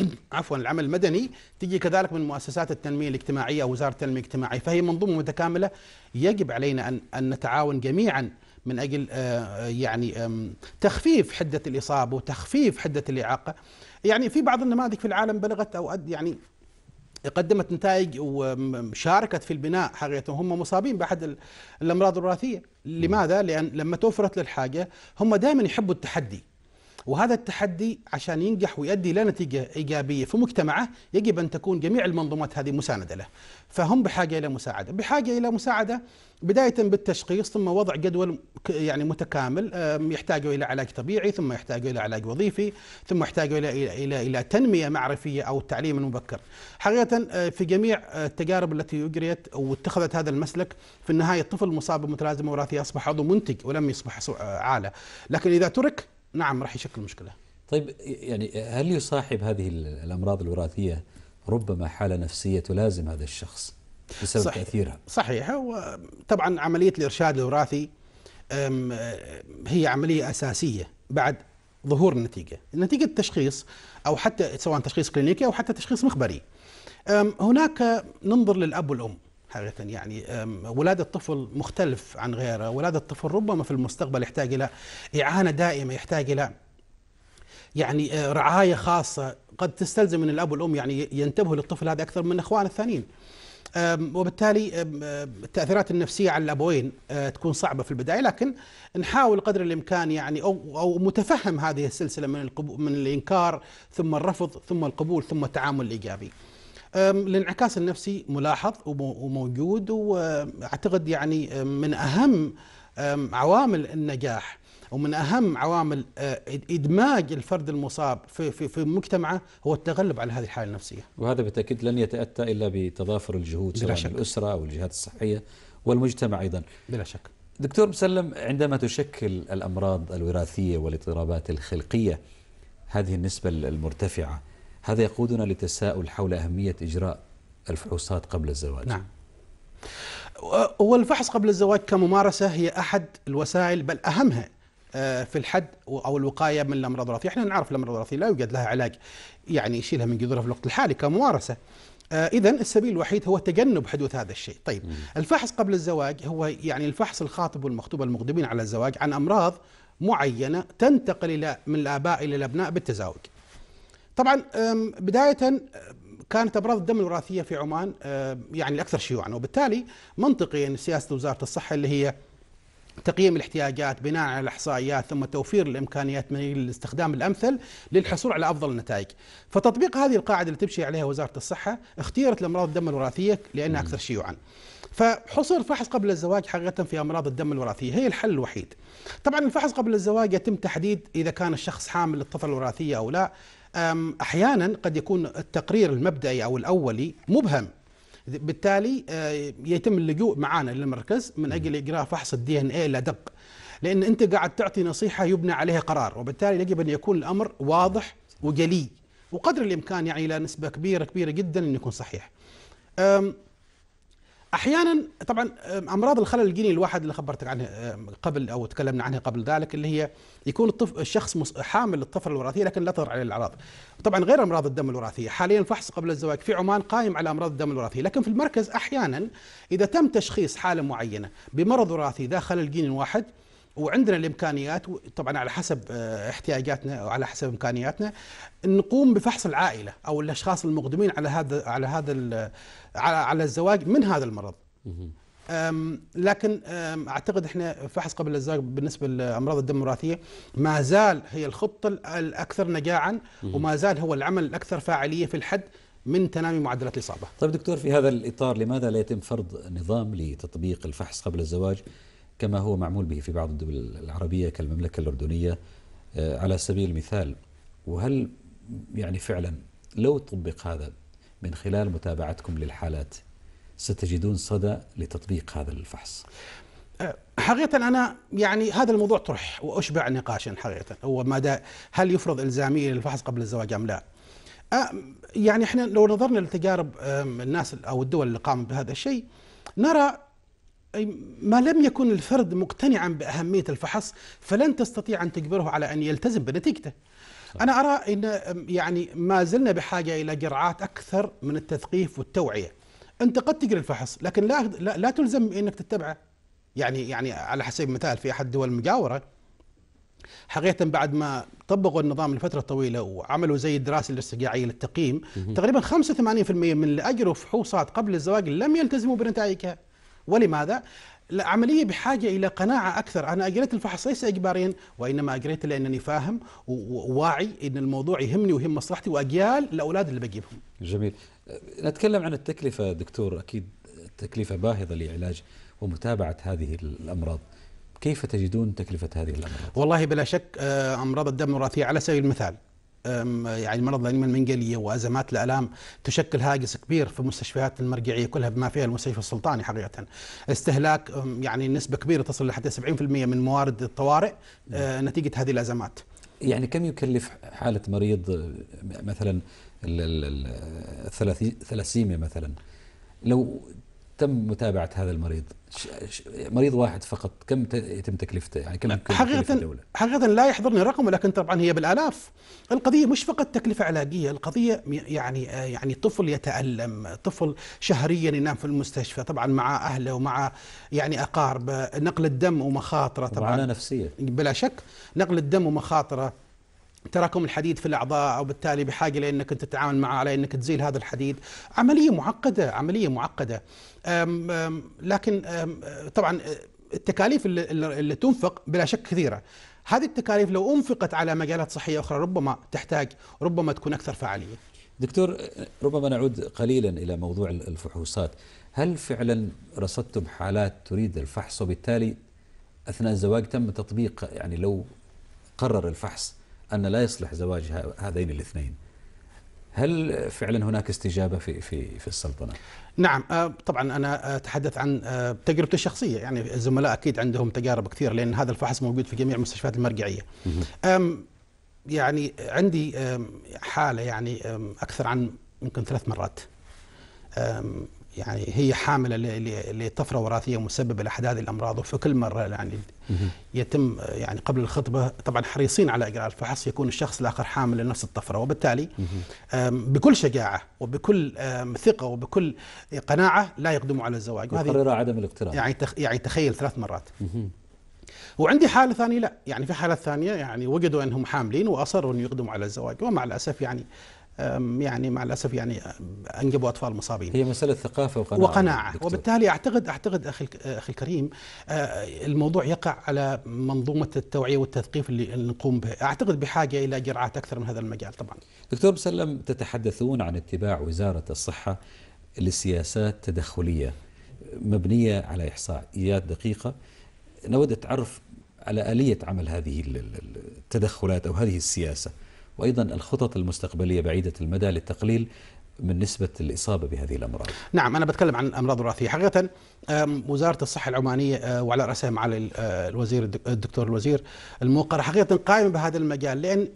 عفوا العمل المدني تجي كذلك من مؤسسات التنميه الاجتماعيه وزاره التنميه الاجتماعيه فهي منظومه متكامله يجب علينا ان ان نتعاون جميعا من اجل آه، يعني تخفيف حده الاصابه وتخفيف حده الاعاقه يعني في بعض النماذج في العالم بلغت او يعني قدمت نتائج وشاركت في البناء حقيقة هم مصابين بأحد الأمراض الوراثية لماذا؟ لأن لما توفرت للحاجة هم دائما يحبوا التحدي وهذا التحدي عشان ينجح ويؤدي الى نتيجه ايجابيه في مجتمعه يجب ان تكون جميع المنظومات هذه مسانده له، فهم بحاجه الى مساعده، بحاجه الى مساعده بدايه بالتشخيص ثم وضع جدول يعني متكامل يحتاجوا الى علاج طبيعي ثم يحتاجوا الى علاج وظيفي ثم يحتاجوا الى الى الى, إلى تنميه معرفيه او التعليم المبكر. حقيقه آه، في جميع آه، التجارب التي اجريت واتخذت هذا المسلك في النهايه الطفل المصاب بمتلازمه وراثيه اصبح عضو منتج ولم يصبح آه، عاله، لكن اذا ترك نعم راح يشكل مشكله طيب يعني هل يصاحب هذه الامراض الوراثيه ربما حاله نفسيه تلازم هذا الشخص بسبب صحيح تاثيرها صحيح طبعا عمليه الارشاد الوراثي هي عمليه اساسيه بعد ظهور النتيجه، نتيجه التشخيص او حتى سواء تشخيص كلينيكي او حتى تشخيص مخبري. هناك ننظر للاب والام حقيقة يعني ولادة الطفل مختلف عن غيره ولادة الطفل ربما في المستقبل يحتاج إلى إعانة دائمة يحتاج إلى يعني آه، رعاية خاصة قد تستلزم من الأب والأم يعني ينتبهوا للطفل هذا أكثر من إخوان الثانيين وبالتالي التأثيرات النفسية على الأبوين آه، تكون صعبة في البداية لكن نحاول قدر الإمكان يعني أو أو متفهم هذه السلسلة من من الإنكار ثم الرفض ثم القبول ثم التعامل الإيجابي. الانعكاس النفسي ملاحظ وموجود واعتقد يعني من اهم عوامل النجاح ومن اهم عوامل ادماج الفرد المصاب في في في مجتمعه هو التغلب على هذه الحاله النفسيه. وهذا بالتاكيد لن يتاتى الا بتضافر الجهود سواء شك. الاسره او الجهات الصحيه والمجتمع ايضا. بلا شك. دكتور مسلم عندما تشكل الامراض الوراثيه والاضطرابات الخلقيه هذه النسبه المرتفعه هذا يقودنا لتساؤل حول أهمية إجراء الفحوصات قبل الزواج نعم والفحص قبل الزواج كممارسة هي أحد الوسائل بل أهمها آه، في الحد او الوقايه من الامراض الوراثيه، احنا نعرف الامراض الوراثيه لا يوجد لها علاج يعني يشيلها من جذورها في الوقت الحالي كممارسه. آه، اذا السبيل الوحيد هو تجنب حدوث هذا الشيء، طيب الفحص قبل الزواج هو يعني الفحص الخاطب والمخطوبه المقدمين على الزواج عن امراض معينه تنتقل الى من الاباء الى الابناء بالتزاوج. طبعا بدايه كانت امراض الدم الوراثيه في عمان يعني الاكثر شيوعا يعني. وبالتالي منطقي ان سياسه وزاره الصحه اللي هي تقييم الاحتياجات بناء على الاحصائيات ثم توفير الامكانيات من الاستخدام الامثل للحصول على افضل النتائج. فتطبيق هذه القاعده اللي تمشي عليها وزاره الصحه اختيرت الامراض الدم الوراثيه لانها اكثر شيوعا. يعني. فحصر الفحص قبل الزواج حقيقه في امراض الدم الوراثيه هي الحل الوحيد. طبعا الفحص قبل الزواج يتم تحديد اذا كان الشخص حامل للطفل الوراثيه او لا، أحيانا قد يكون التقرير المبدئي أو الأولي مبهم بالتالي آه، يتم اللجوء معنا للمركز من أجل إجراء فحص الدي إن إيه إلى دق لأن أنت قاعد تعطي نصيحة يبنى عليها قرار وبالتالي يجب أن يكون الأمر واضح وجلي وقدر الإمكان يعني إلى نسبة كبيرة كبيرة جدا أن يكون صحيح احيانا طبعا امراض الخلل الجيني الواحد اللي خبرتك عنها قبل او تكلمنا عنها قبل ذلك اللي هي يكون الطفل الشخص حامل الطفره الوراثيه لكن لا تظهر عليه الاعراض. طبعا غير امراض الدم الوراثيه، حاليا الفحص قبل الزواج في عمان قائم على امراض الدم الوراثيه، لكن في المركز احيانا اذا تم تشخيص حاله معينه بمرض وراثي ذا خلل جيني واحد وعندنا الامكانيات طبعا على حسب آه، احتياجاتنا وعلى حسب امكانياتنا نقوم بفحص العائله او الاشخاص المقدمين على هذا على هذا على, على الزواج من هذا المرض. أم لكن أم اعتقد احنا فحص قبل الزواج بالنسبه لامراض الدم الوراثيه ما زال هي الخطه الاكثر نجاعا وما زال هو العمل الاكثر فاعليه في الحد من تنامي معدلات الاصابه. طيب دكتور في هذا الاطار لماذا لا يتم فرض نظام لتطبيق الفحص قبل الزواج كما هو معمول به في بعض الدول العربية كالمملكة الأردنية آه، على سبيل المثال وهل يعني فعلا لو طبق هذا من خلال متابعتكم للحالات ستجدون صدى لتطبيق هذا الفحص أه، حقيقة أنا يعني هذا الموضوع طرح وأشبع نقاشا حقيقة هو مدى هل يفرض إلزامية للفحص قبل الزواج أم لا أه، يعني احنا لو نظرنا لتجارب الناس أو الدول اللي قامت بهذا الشيء نرى أي ما لم يكن الفرد مقتنعا بأهمية الفحص فلن تستطيع أن تجبره على أن يلتزم بنتيجته أنا أرى أن يعني ما زلنا بحاجة إلى جرعات أكثر من التثقيف والتوعية أنت قد تجري الفحص لكن لا, لا, لا تلزم أنك تتبعه يعني يعني على حسب المثال في أحد الدول المجاورة حقيقة بعد ما طبقوا النظام لفترة طويلة وعملوا زي الدراسة الاستقاعية للتقييم تقريبا 85% من اللي أجروا فحوصات قبل الزواج لم يلتزموا بنتائجها ولماذا؟ العملية بحاجة إلى قناعة أكثر أنا أجريت الفحص ليس إجباريا وإنما أجريته لأنني فاهم وواعي أن الموضوع يهمني ويهم مصلحتي وأجيال الأولاد اللي بجيبهم جميل نتكلم عن التكلفة دكتور أكيد تكلفة باهظة لعلاج ومتابعة هذه الأمراض كيف تجدون تكلفة هذه الأمراض؟ والله بلا شك آه، أمراض الدم الوراثية على سبيل المثال يعني مرض الانيميا المنجليه وازمات الالام تشكل هاجس كبير في المستشفيات المرجعيه كلها بما فيها المستشفى السلطاني حقيقه استهلاك يعني نسبه كبيره تصل لحتى 70% من موارد الطوارئ أه، نتيجه هذه الازمات يعني كم يكلف حاله مريض مثلا الثلاثيميا مثلا لو تم متابعه هذا المريض مريض واحد فقط كم يتم تكلفته يعني كم حقيقه حقيقه لا يحضرني رقم ولكن طبعا هي بالالاف القضيه مش فقط تكلفه علاجيه القضيه يعني آه، يعني طفل يتالم طفل شهريا ينام في المستشفى طبعا مع اهله ومع يعني اقاربه نقل الدم ومخاطره طبعا نفسيه بلا شك نقل الدم ومخاطره تراكم الحديد في الاعضاء وبالتالي بحاجه لانك انت تتعامل معه على انك تزيل هذا الحديد عمليه معقده عمليه معقده أم أم لكن أم طبعا أه، التكاليف اللي, اللي تنفق بلا شك كثيره هذه التكاليف لو انفقت على مجالات صحيه اخرى ربما تحتاج ربما تكون اكثر فعاليه دكتور ربما نعود قليلا الى موضوع الفحوصات هل فعلا رصدتم حالات تريد الفحص وبالتالي اثناء الزواج تم تطبيق يعني لو قرر الفحص ان لا يصلح زواج هذين الاثنين هل فعلا هناك استجابه في في في السلطنه؟ نعم آه، طبعا انا اتحدث عن آه، تجربتي الشخصيه يعني الزملاء اكيد عندهم تجارب كثير لان هذا الفحص موجود في جميع المستشفيات المرجعيه. يعني عندي حاله يعني اكثر عن يمكن ثلاث مرات يعني هي حاملة لطفرة وراثية مسببة لأحداث الأمراض وفي كل مرة يعني يتم يعني قبل الخطبة طبعا حريصين على إجراء الفحص يكون الشخص الآخر حامل لنفس الطفرة وبالتالي بكل شجاعة وبكل ثقة وبكل قناعة لا يقدموا على الزواج يقرر عدم الاقتراب يعني يعني تخيل ثلاث مرات وعندي حالة ثانية لا يعني في حالة ثانية يعني وجدوا أنهم حاملين وأصروا أن يقدموا على الزواج ومع الأسف يعني يعني مع الاسف يعني انجبوا اطفال مصابين هي مساله ثقافه وقناعه وقناعه دكتور. وبالتالي اعتقد اعتقد اخي اخي الكريم آه، الموضوع يقع على منظومه التوعيه والتثقيف اللي نقوم به اعتقد بحاجه الى جرعات اكثر من هذا المجال طبعا دكتور مسلم تتحدثون عن اتباع وزاره الصحه لسياسات تدخليه مبنيه على احصائيات دقيقه نود اتعرف على اليه عمل هذه التدخلات او هذه السياسه وأيضا الخطط المستقبلية بعيدة المدى للتقليل من نسبة الإصابة بهذه الأمراض نعم أنا بتكلم عن الأمراض الوراثية حقيقة وزارة الصحة العمانية آه، وعلى رأسها معالي آه، الوزير الدكتور الوزير الموقر حقيقة قائمة بهذا المجال لأن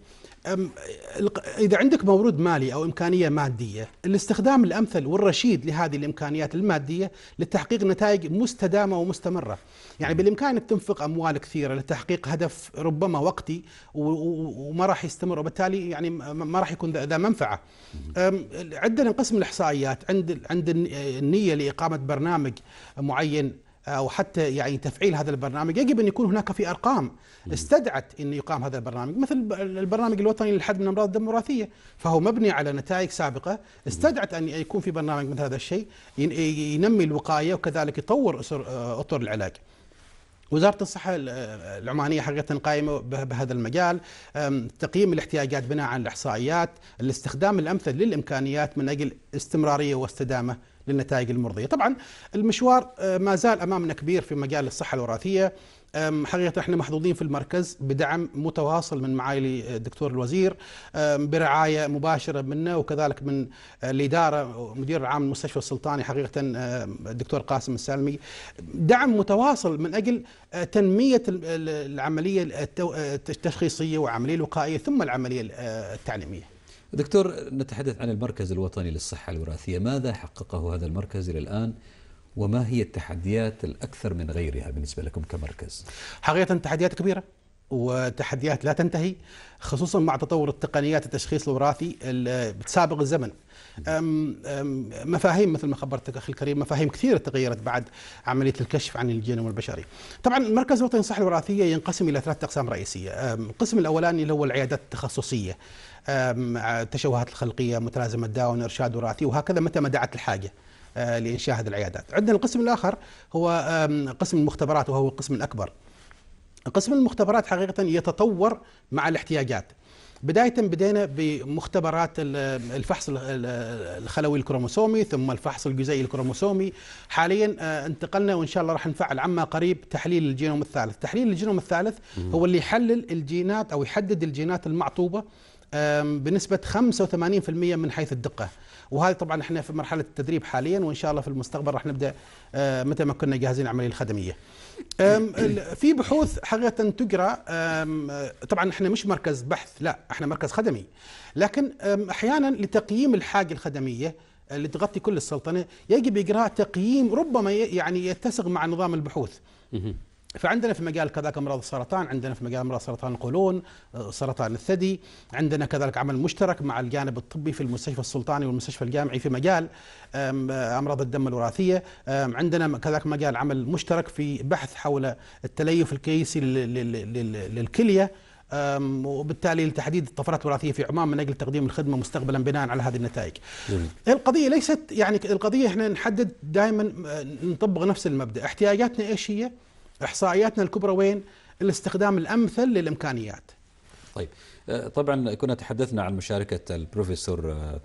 إذا عندك مورد مالي أو إمكانية مادية الاستخدام الأمثل والرشيد لهذه الإمكانيات المادية لتحقيق نتائج مستدامة ومستمرة يعني بالإمكان أنك تنفق أموال كثيرة لتحقيق هدف ربما وقتي وما راح يستمر وبالتالي يعني ما راح يكون ذا منفعة عندنا قسم الإحصائيات عند عند النية لإقامة برنامج معين او حتى يعني تفعيل هذا البرنامج يجب ان يكون هناك في ارقام استدعت ان يقام هذا البرنامج مثل البرنامج الوطني للحد من الامراض الدم فهو مبني على نتائج سابقه استدعت ان يكون في برنامج مثل هذا الشيء ينمي الوقايه وكذلك يطور اطر العلاج. وزارة الصحة العمانية حقيقة قائمة بهذا المجال تقييم الاحتياجات بناء على الإحصائيات الاستخدام الأمثل للإمكانيات من أجل استمرارية واستدامة للنتائج المرضية طبعا المشوار آه، ما زال أمامنا كبير في مجال الصحة الوراثية حقيقة احنا محظوظين في المركز بدعم متواصل من معالي آه، الدكتور الوزير برعاية مباشرة منه وكذلك من آه، الإدارة مدير العام المستشفى السلطاني حقيقة الدكتور قاسم السالمي دعم متواصل من أجل تنمية العملية التشخيصية والعملية الوقائية ثم العملية التعليمية دكتور نتحدث عن المركز الوطني للصحة الوراثية ماذا حققه هذا المركز إلى الآن وما هي التحديات الأكثر من غيرها بالنسبة لكم كمركز؟ حقيقة تحديات كبيرة وتحديات لا تنتهي خصوصا مع تطور التقنيات التشخيص الوراثي اللي بتسابق الزمن أم أم مفاهيم مثل ما خبرتك اخي الكريم مفاهيم كثيره تغيرت بعد عمليه الكشف عن الجينوم البشري. طبعا المركز الوطني للصحه الوراثيه ينقسم الى ثلاث اقسام رئيسيه، القسم الاولاني اللي هو العيادات التخصصيه التشوهات الخلقيه، متلازمه داون، ارشاد وراثي وهكذا متى ما دعت الحاجه. آه، لانشاء هذه العيادات. عندنا القسم الاخر هو قسم المختبرات وهو القسم الاكبر. قسم المختبرات حقيقة يتطور مع الاحتياجات بداية بدينا بمختبرات الفحص الخلوي الكروموسومي ثم الفحص الجزيئي الكروموسومي حاليا آه، انتقلنا وإن شاء الله راح نفعل عما قريب تحليل الجينوم الثالث تحليل الجينوم الثالث هو اللي يحلل الجينات أو يحدد الجينات المعطوبة بنسبة 85% من حيث الدقة وهذه طبعا احنا في مرحله التدريب حاليا وان شاء الله في المستقبل راح نبدا آه، متى ما كنا جاهزين العمليه الخدميه. في بحوث حقيقه تقرا طبعا احنا مش مركز بحث لا احنا مركز خدمي لكن احيانا لتقييم الحاجه الخدميه اللي تغطي كل السلطنه يجب اجراء تقييم ربما يعني يتسق مع نظام البحوث. فعندنا في مجال كذلك امراض السرطان عندنا في مجال امراض سرطان القولون آه، سرطان الثدي عندنا كذلك عمل مشترك مع الجانب الطبي في المستشفى السلطاني والمستشفى الجامعي في مجال آه، امراض الدم الوراثيه عندنا كذلك مجال عمل مشترك في بحث حول التليف الكيسي للكليه وبالتالي لتحديد الطفرات الوراثيه في عمان من اجل تقديم الخدمه مستقبلا بناء على هذه النتائج. جميل. القضيه ليست يعني القضيه احنا نحدد دائما آه، نطبق نفس المبدا، احتياجاتنا ايش هي؟ احصائياتنا الكبرى وين؟ الاستخدام الامثل للامكانيات. طيب آه، طبعا كنا تحدثنا عن مشاركه البروفيسور آه،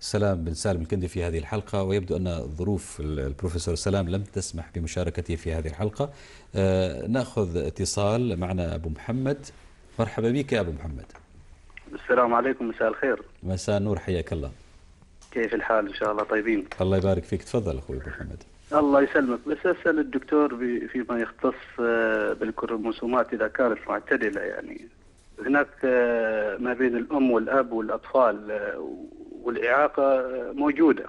سلام بن سالم الكندي في هذه الحلقة ويبدو أن ظروف البروفيسور سلام لم تسمح بمشاركته في هذه الحلقة آه، نأخذ اتصال معنا أبو محمد مرحبا بك يا أبو محمد السلام عليكم مساء الخير مساء النور حياك الله كيف الحال إن شاء الله طيبين الله يبارك فيك تفضل أخوي أبو محمد الله يسلمك بس اسال الدكتور فيما يختص آه، بالكروموسومات اذا كانت معتدله يعني هناك آه، ما بين الام والاب والاطفال آه، والاعاقه موجوده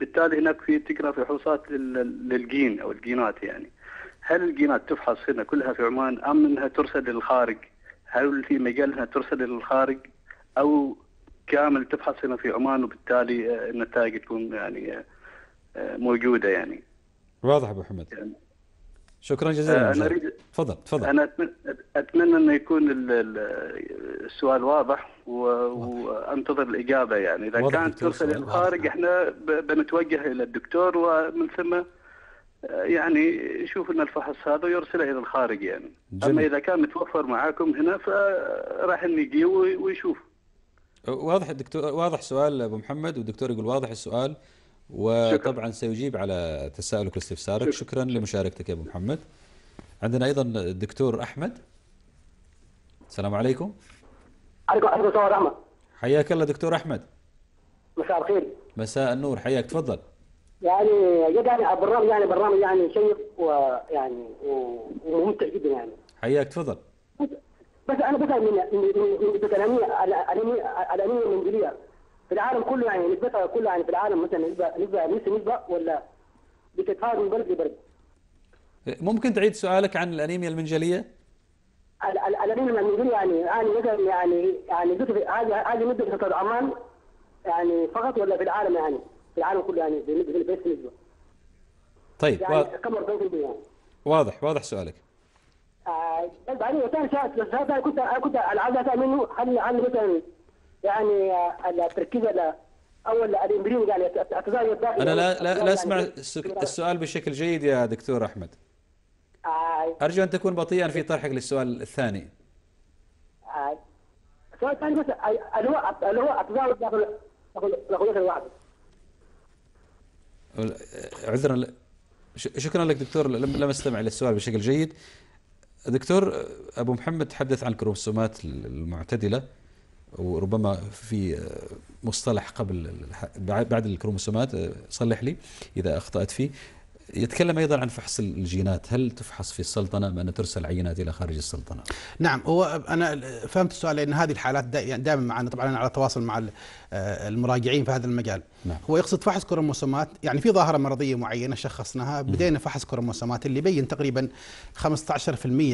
بالتالي هناك في تقرا فحوصات للجين او الجينات يعني هل الجينات تفحص هنا كلها في عمان ام انها ترسل للخارج؟ هل في مجال انها ترسل للخارج او كامل تفحص هنا في عمان وبالتالي النتائج تكون يعني موجوده يعني واضح ابو حمد يعني شكرا جزيلا آه، انا تفضل تفضل انا اتمنى انه يكون السؤال واضح وانتظر الاجابه يعني اذا كانت ترسل للخارج احنا بنتوجه الى الدكتور ومن ثم آه، يعني يشوف لنا الفحص هذا ويرسله الى الخارج يعني جميل. اما اذا كان متوفر معاكم هنا فراح نجي ويشوف واضح الدكتور واضح سؤال ابو محمد والدكتور يقول واضح السؤال وطبعا سيجيب على تساؤلك واستفسارك شكرا, شكرا لمشاركتك يا ابو محمد عندنا ايضا الدكتور احمد السلام عليكم عليكم السلام ورحمه حياك الله دكتور احمد مساء الخير مساء النور حياك تفضل يعني جد يعني البرنامج يعني برنامج يعني شيق ويعني وممتع جدا يعني حياك تفضل بس انا بسال من من من من الامير المنزليه في العالم كله يعني نسبتها كله يعني في العالم مثلا نسبة نسبة نسبة نسبة ولا بتتفاوت من برد لبرد ممكن تعيد سؤالك عن الأنيميا المنجلية؟ الأنيميا المنجلية يعني يعني مثلا يعني يعني هذه هذه نسبة عمان يعني فقط ولا في العالم يعني في العالم كله يعني بنسبة نسبة طيب يعني واضح. يعني. واضح واضح سؤالك آه بعدين طيب، يعني ثاني سؤال كنت كنت العاده منه هل هل مثلا يعني التركيز على اول الامبريو يعني التزايد الداخلي انا لا لا, لا يعني اسمع يعني السؤال بشكل جيد يا دكتور احمد آه ارجو ان تكون بطيئا في طرحك للسؤال الثاني اي السؤال الثاني بس اللي هو اللي هو التزايد داخل عذرا شكرا لك دكتور لم استمع للسؤال بشكل جيد دكتور ابو محمد تحدث عن الكروموسومات المعتدله وربما في مصطلح قبل بعد الكروموسومات آه، صلح لي إذا أخطأت فيه يتكلم أيضا عن فحص الجينات هل تفحص في السلطنة ان ترسل عينات إلى خارج السلطنة نعم هو أنا فهمت السؤال لأن هذه الحالات يعني دائما معنا طبعا أنا على تواصل مع آه، المراجعين في هذا المجال نعم. هو يقصد فحص كروموسومات يعني في ظاهرة مرضية معينة شخصناها بدينا فحص كروموسومات اللي يبين تقريبا 15%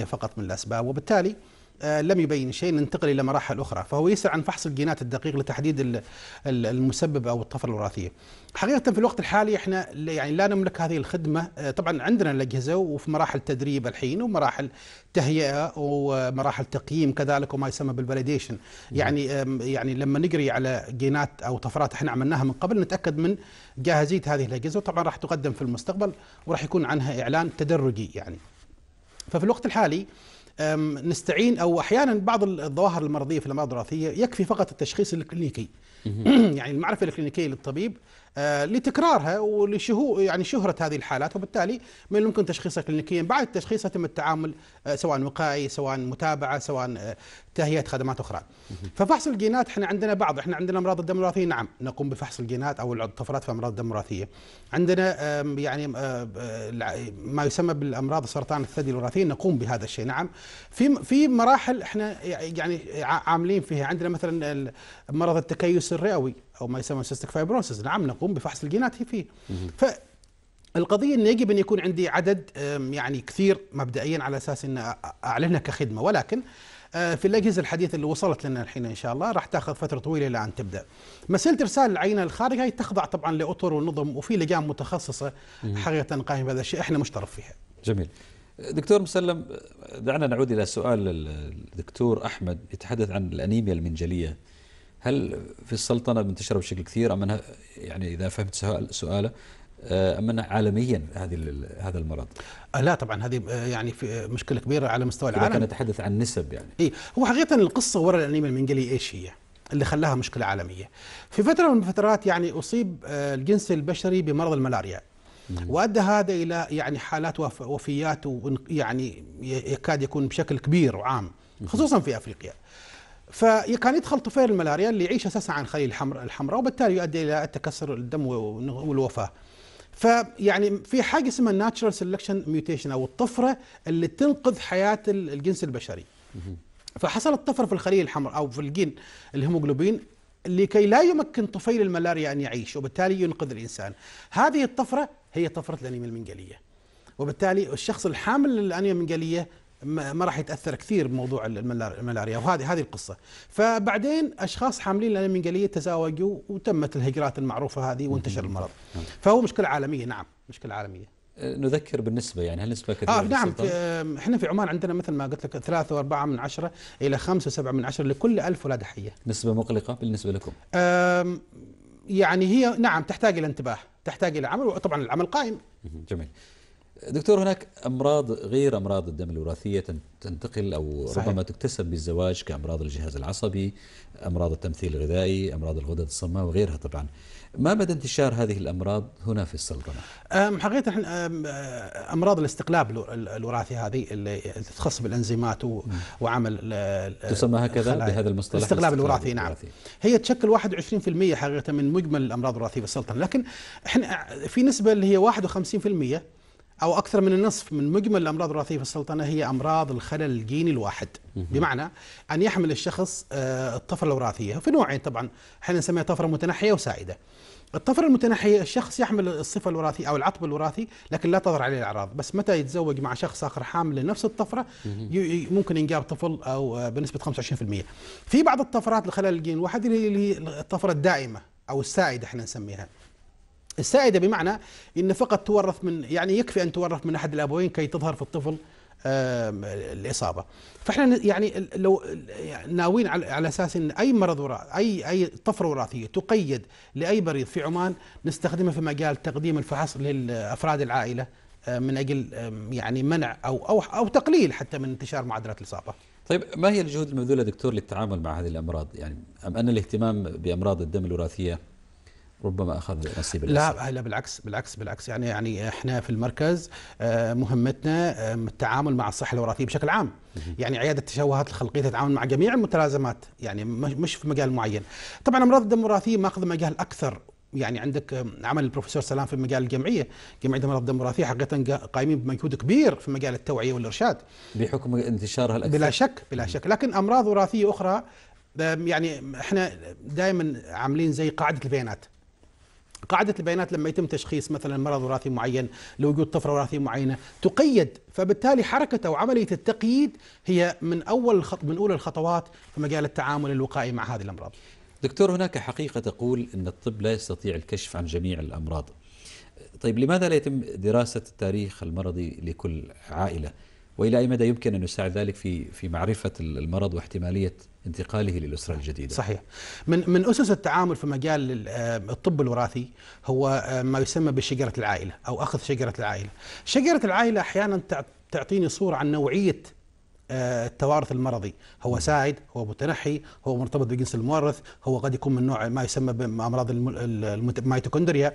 فقط من الأسباب وبالتالي آه، لم يبين شيء ننتقل إلى مراحل أخرى فهو يسأل عن فحص الجينات الدقيق لتحديد المسبب أو الطفرة الوراثية حقيقة في الوقت الحالي احنا يعني لا نملك هذه الخدمة آه، طبعا عندنا الأجهزة وفي مراحل تدريب الحين ومراحل تهيئة ومراحل تقييم كذلك وما يسمى بالفاليديشن نعم. يعني يعني لما نقري على جينات أو طفرات احنا عملناها من قبل نتأكد من جاهزية هذه الأجهزة وطبعا راح تقدم في المستقبل وراح يكون عنها إعلان تدرجي يعني ففي الوقت الحالي نستعين او احيانا بعض الظواهر المرضيه في الامراض الوراثيه يكفي فقط التشخيص الكلينيكي يعني المعرفه الكلينيكيه للطبيب آه، لتكرارها ولشهو يعني شهره هذه الحالات وبالتالي من الممكن تشخيصها كلينيكيا بعد التشخيص يتم التعامل آه، سواء وقائي سواء متابعه سواء آه، تهيئه خدمات اخرى. ففحص الجينات احنا عندنا بعض احنا عندنا امراض الدم الوراثيه نعم نقوم بفحص الجينات او الطفرات في امراض الدم الوراثيه. عندنا يعني ما يسمى بالامراض سرطان الثدي الوراثيه نقوم بهذا الشيء نعم. في في مراحل احنا يعني عاملين فيها عندنا مثلا مرض التكيس الرئوي او ما يسمى سيستك فايبروسس نعم نقوم بفحص الجينات فيه فالقضيه انه يجب ان يكون عندي عدد يعني كثير مبدئيا على اساس ان اعلنها كخدمه ولكن آه، في الاجهزه الحديثه اللي وصلت لنا الحين ان شاء الله راح تاخذ فتره طويله الى ان تبدا. مساله ارسال العينه للخارج هي تخضع طبعا لاطر ونظم وفي لجان متخصصه حقيقه قائمه بهذا الشيء احنا مش طرف فيها. جميل. دكتور مسلم دعنا نعود الى سؤال الدكتور احمد يتحدث عن الانيميا المنجليه هل في السلطنة منتشرة بشكل كثير أم أنها يعني إذا فهمت سؤال سؤاله آه، أم أنها عالميا هذه هذا المرض؟ آه، لا طبعا هذه آه، يعني في مشكلة كبيرة على مستوى العالم لكن نتحدث عن نسب يعني إيه هو حقيقة القصة وراء الأنيميا المنجلي إيش هي؟ اللي خلاها مشكلة عالمية في فترة من الفترات يعني أصيب الجنس البشري بمرض الملاريا وادى هذا الى يعني حالات وفيات يعني يكاد يكون بشكل كبير وعام خصوصا في افريقيا فكان يدخل طفيل الملاريا اللي يعيش اساسا عن خليل الحمراء وبالتالي يؤدي الى التكسر الدم والوفاه. فيعني في حاجه اسمها الناتشرال سيلكشن ميوتيشن او الطفره اللي تنقذ حياه الجنس البشري. فحصلت طفره في الخليه الحمراء او في الجين الهيموجلوبين لكي لا يمكن طفيل الملاريا ان يعيش وبالتالي ينقذ الانسان. هذه الطفره هي طفره الانيميا المنجليه. وبالتالي الشخص الحامل للانيميا المنجليه ما راح يتاثر كثير بموضوع الملاريا وهذه هذه القصه فبعدين اشخاص حاملين الانيميا تزاوجوا وتمت الهجرات المعروفه هذه وانتشر المرض نعم. فهو مشكله عالميه نعم مشكله عالميه أه، نذكر بالنسبة يعني هل نسبة كثيرة آه نعم آه، احنا في عمان عندنا مثل ما قلت لك ثلاثة وأربعة من عشرة إلى خمسة وسبعة من عشرة لكل ألف ولادة حية نسبة مقلقة بالنسبة لكم يعني هي نعم تحتاج إلى انتباه تحتاج إلى عمل وطبعا العمل قائم جميل دكتور هناك أمراض غير أمراض الدم الوراثية تنتقل أو صحيح. ربما تكتسب بالزواج كأمراض الجهاز العصبي أمراض التمثيل الغذائي أمراض الغدد الصماء وغيرها طبعا ما مدى انتشار هذه الأمراض هنا في السلطنة؟ حقيقة أمراض الاستقلاب الوراثي هذه اللي تخص بالأنزيمات وعمل تسمى هكذا بهذا المصطلح الاستقلاب الوراثي, الوراثي نعم الوراثي. هي تشكل 21% حقيقة من مجمل الأمراض الوراثية في السلطنة لكن احنا في نسبة اللي هي 51% أو أكثر من النصف من مجمل الأمراض الوراثية في السلطنة هي أمراض الخلل الجيني الواحد بمعنى أن يحمل الشخص آه، الطفرة الوراثية في نوعين طبعا احنا نسميها طفرة متنحية وسائدة الطفرة المتنحية الشخص يحمل الصفة الوراثية أو العطب الوراثي لكن لا تظهر عليه الأعراض بس متى يتزوج مع شخص آخر حامل لنفس الطفرة ممكن ينجاب طفل أو آه، بنسبة 25% في بعض الطفرات الخلل الجيني الواحد اللي هي الطفرة الدائمة أو السائدة احنا نسميها السائدة بمعنى أن فقط تورث من يعني يكفي أن تورث من أحد الأبوين كي تظهر في الطفل الإصابة فإحنا يعني لو ناويين على أساس أن أي مرض وراثي أي أي طفرة وراثية تقيد لأي مريض في عمان نستخدمها في مجال تقديم الفحص لأفراد العائلة آه، من أجل يعني منع أو أو أو تقليل حتى من انتشار معدلات الإصابة. طيب ما هي الجهود المبذولة دكتور للتعامل مع هذه الأمراض؟ يعني أم أن الاهتمام بأمراض الدم الوراثية ربما اخذ نصيب لا لا بالعكس بالعكس بالعكس يعني يعني احنا في المركز آه، مهمتنا آه، التعامل مع الصحه الوراثيه بشكل عام يعني عياده التشوهات الخلقيه تتعامل مع جميع المتلازمات يعني مش في مجال معين طبعا امراض الدم الوراثيه ماخذ مجال اكثر يعني عندك آه، عمل البروفيسور سلام في مجال الجمعيه، جمعيه امراض الدم الوراثيه حقيقه قايمين بمجهود كبير في مجال التوعيه والارشاد. بحكم انتشارها الاكثر بلا شك بلا شك، لكن امراض وراثيه اخرى يعني احنا دائما عاملين زي قاعده البيانات. قاعده البيانات لما يتم تشخيص مثلا مرض وراثي معين لوجود طفره وراثيه معينه تقيد فبالتالي حركته وعمليه التقييد هي من اول من اولى الخطوات في مجال التعامل الوقائي مع هذه الامراض. دكتور هناك حقيقه تقول ان الطب لا يستطيع الكشف عن جميع الامراض. طيب لماذا لا يتم دراسه التاريخ المرضي لكل عائله؟ والى اي مدى يمكن ان يساعد ذلك في في معرفه المرض واحتماليه انتقاله للاسره الجديده. صحيح. من من اسس التعامل في مجال آه، الطب الوراثي هو آه، ما يسمى بشجره العائله او اخذ شجره العائله. شجره العائله احيانا تعطيني صوره عن نوعيه آه، التوارث المرضي هو سائد هو متنحي هو مرتبط بجنس المورث هو قد يكون من نوع ما يسمى بامراض الميتوكوندريا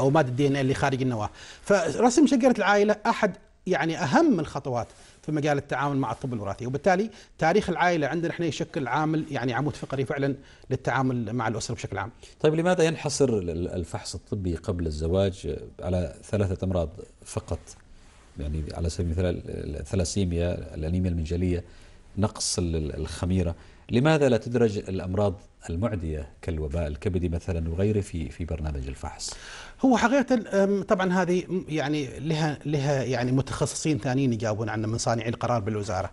او ماده الدي ان إيه اللي خارج النواه فرسم شجره العائله احد يعني اهم الخطوات في مجال التعامل مع الطب الوراثي، وبالتالي تاريخ العائله عندنا احنا يشكل عامل يعني عمود فقري فعلا للتعامل مع الاسره بشكل عام. طيب لماذا ينحصر الفحص الطبي قبل الزواج على ثلاثه امراض فقط؟ يعني على سبيل المثال الثلاسيميا، الانيميا المنجليه، نقص الخميره، لماذا لا تدرج الأمراض المعدية كالوباء الكبدي مثلا وغيره في في برنامج الفحص؟ هو حقيقة طبعا هذه يعني لها لها يعني متخصصين ثانيين يجاوبون عنها من صانعي القرار بالوزارة.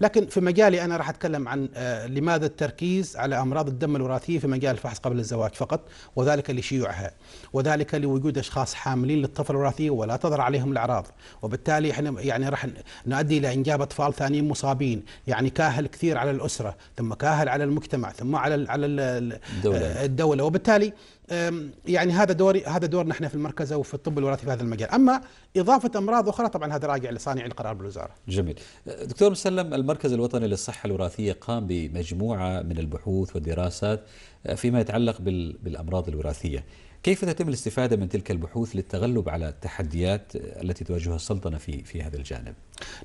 لكن في مجالي أنا راح أتكلم عن أه، لماذا التركيز على أمراض الدم الوراثية في مجال الفحص قبل الزواج فقط وذلك لشيوعها وذلك لوجود أشخاص حاملين للطفل الوراثية ولا تظهر عليهم الأعراض وبالتالي احنا يعني راح نؤدي إلى إنجاب أطفال ثانيين مصابين يعني كاهل كثير على الأسرة ثم مكاهل على المجتمع ثم على على الدولة, آه، الدولة وبالتالي يعني هذا دوري هذا دورنا احنا في المركز او في الطب الوراثي في هذا المجال، اما اضافه امراض اخرى طبعا هذا راجع لصانع القرار بالوزاره. جميل. دكتور مسلم المركز الوطني للصحه الوراثيه قام بمجموعه من البحوث والدراسات آه، فيما يتعلق بالامراض الوراثيه. كيف تتم الاستفادة من تلك البحوث للتغلب على التحديات التي تواجهها السلطنة في في هذا الجانب؟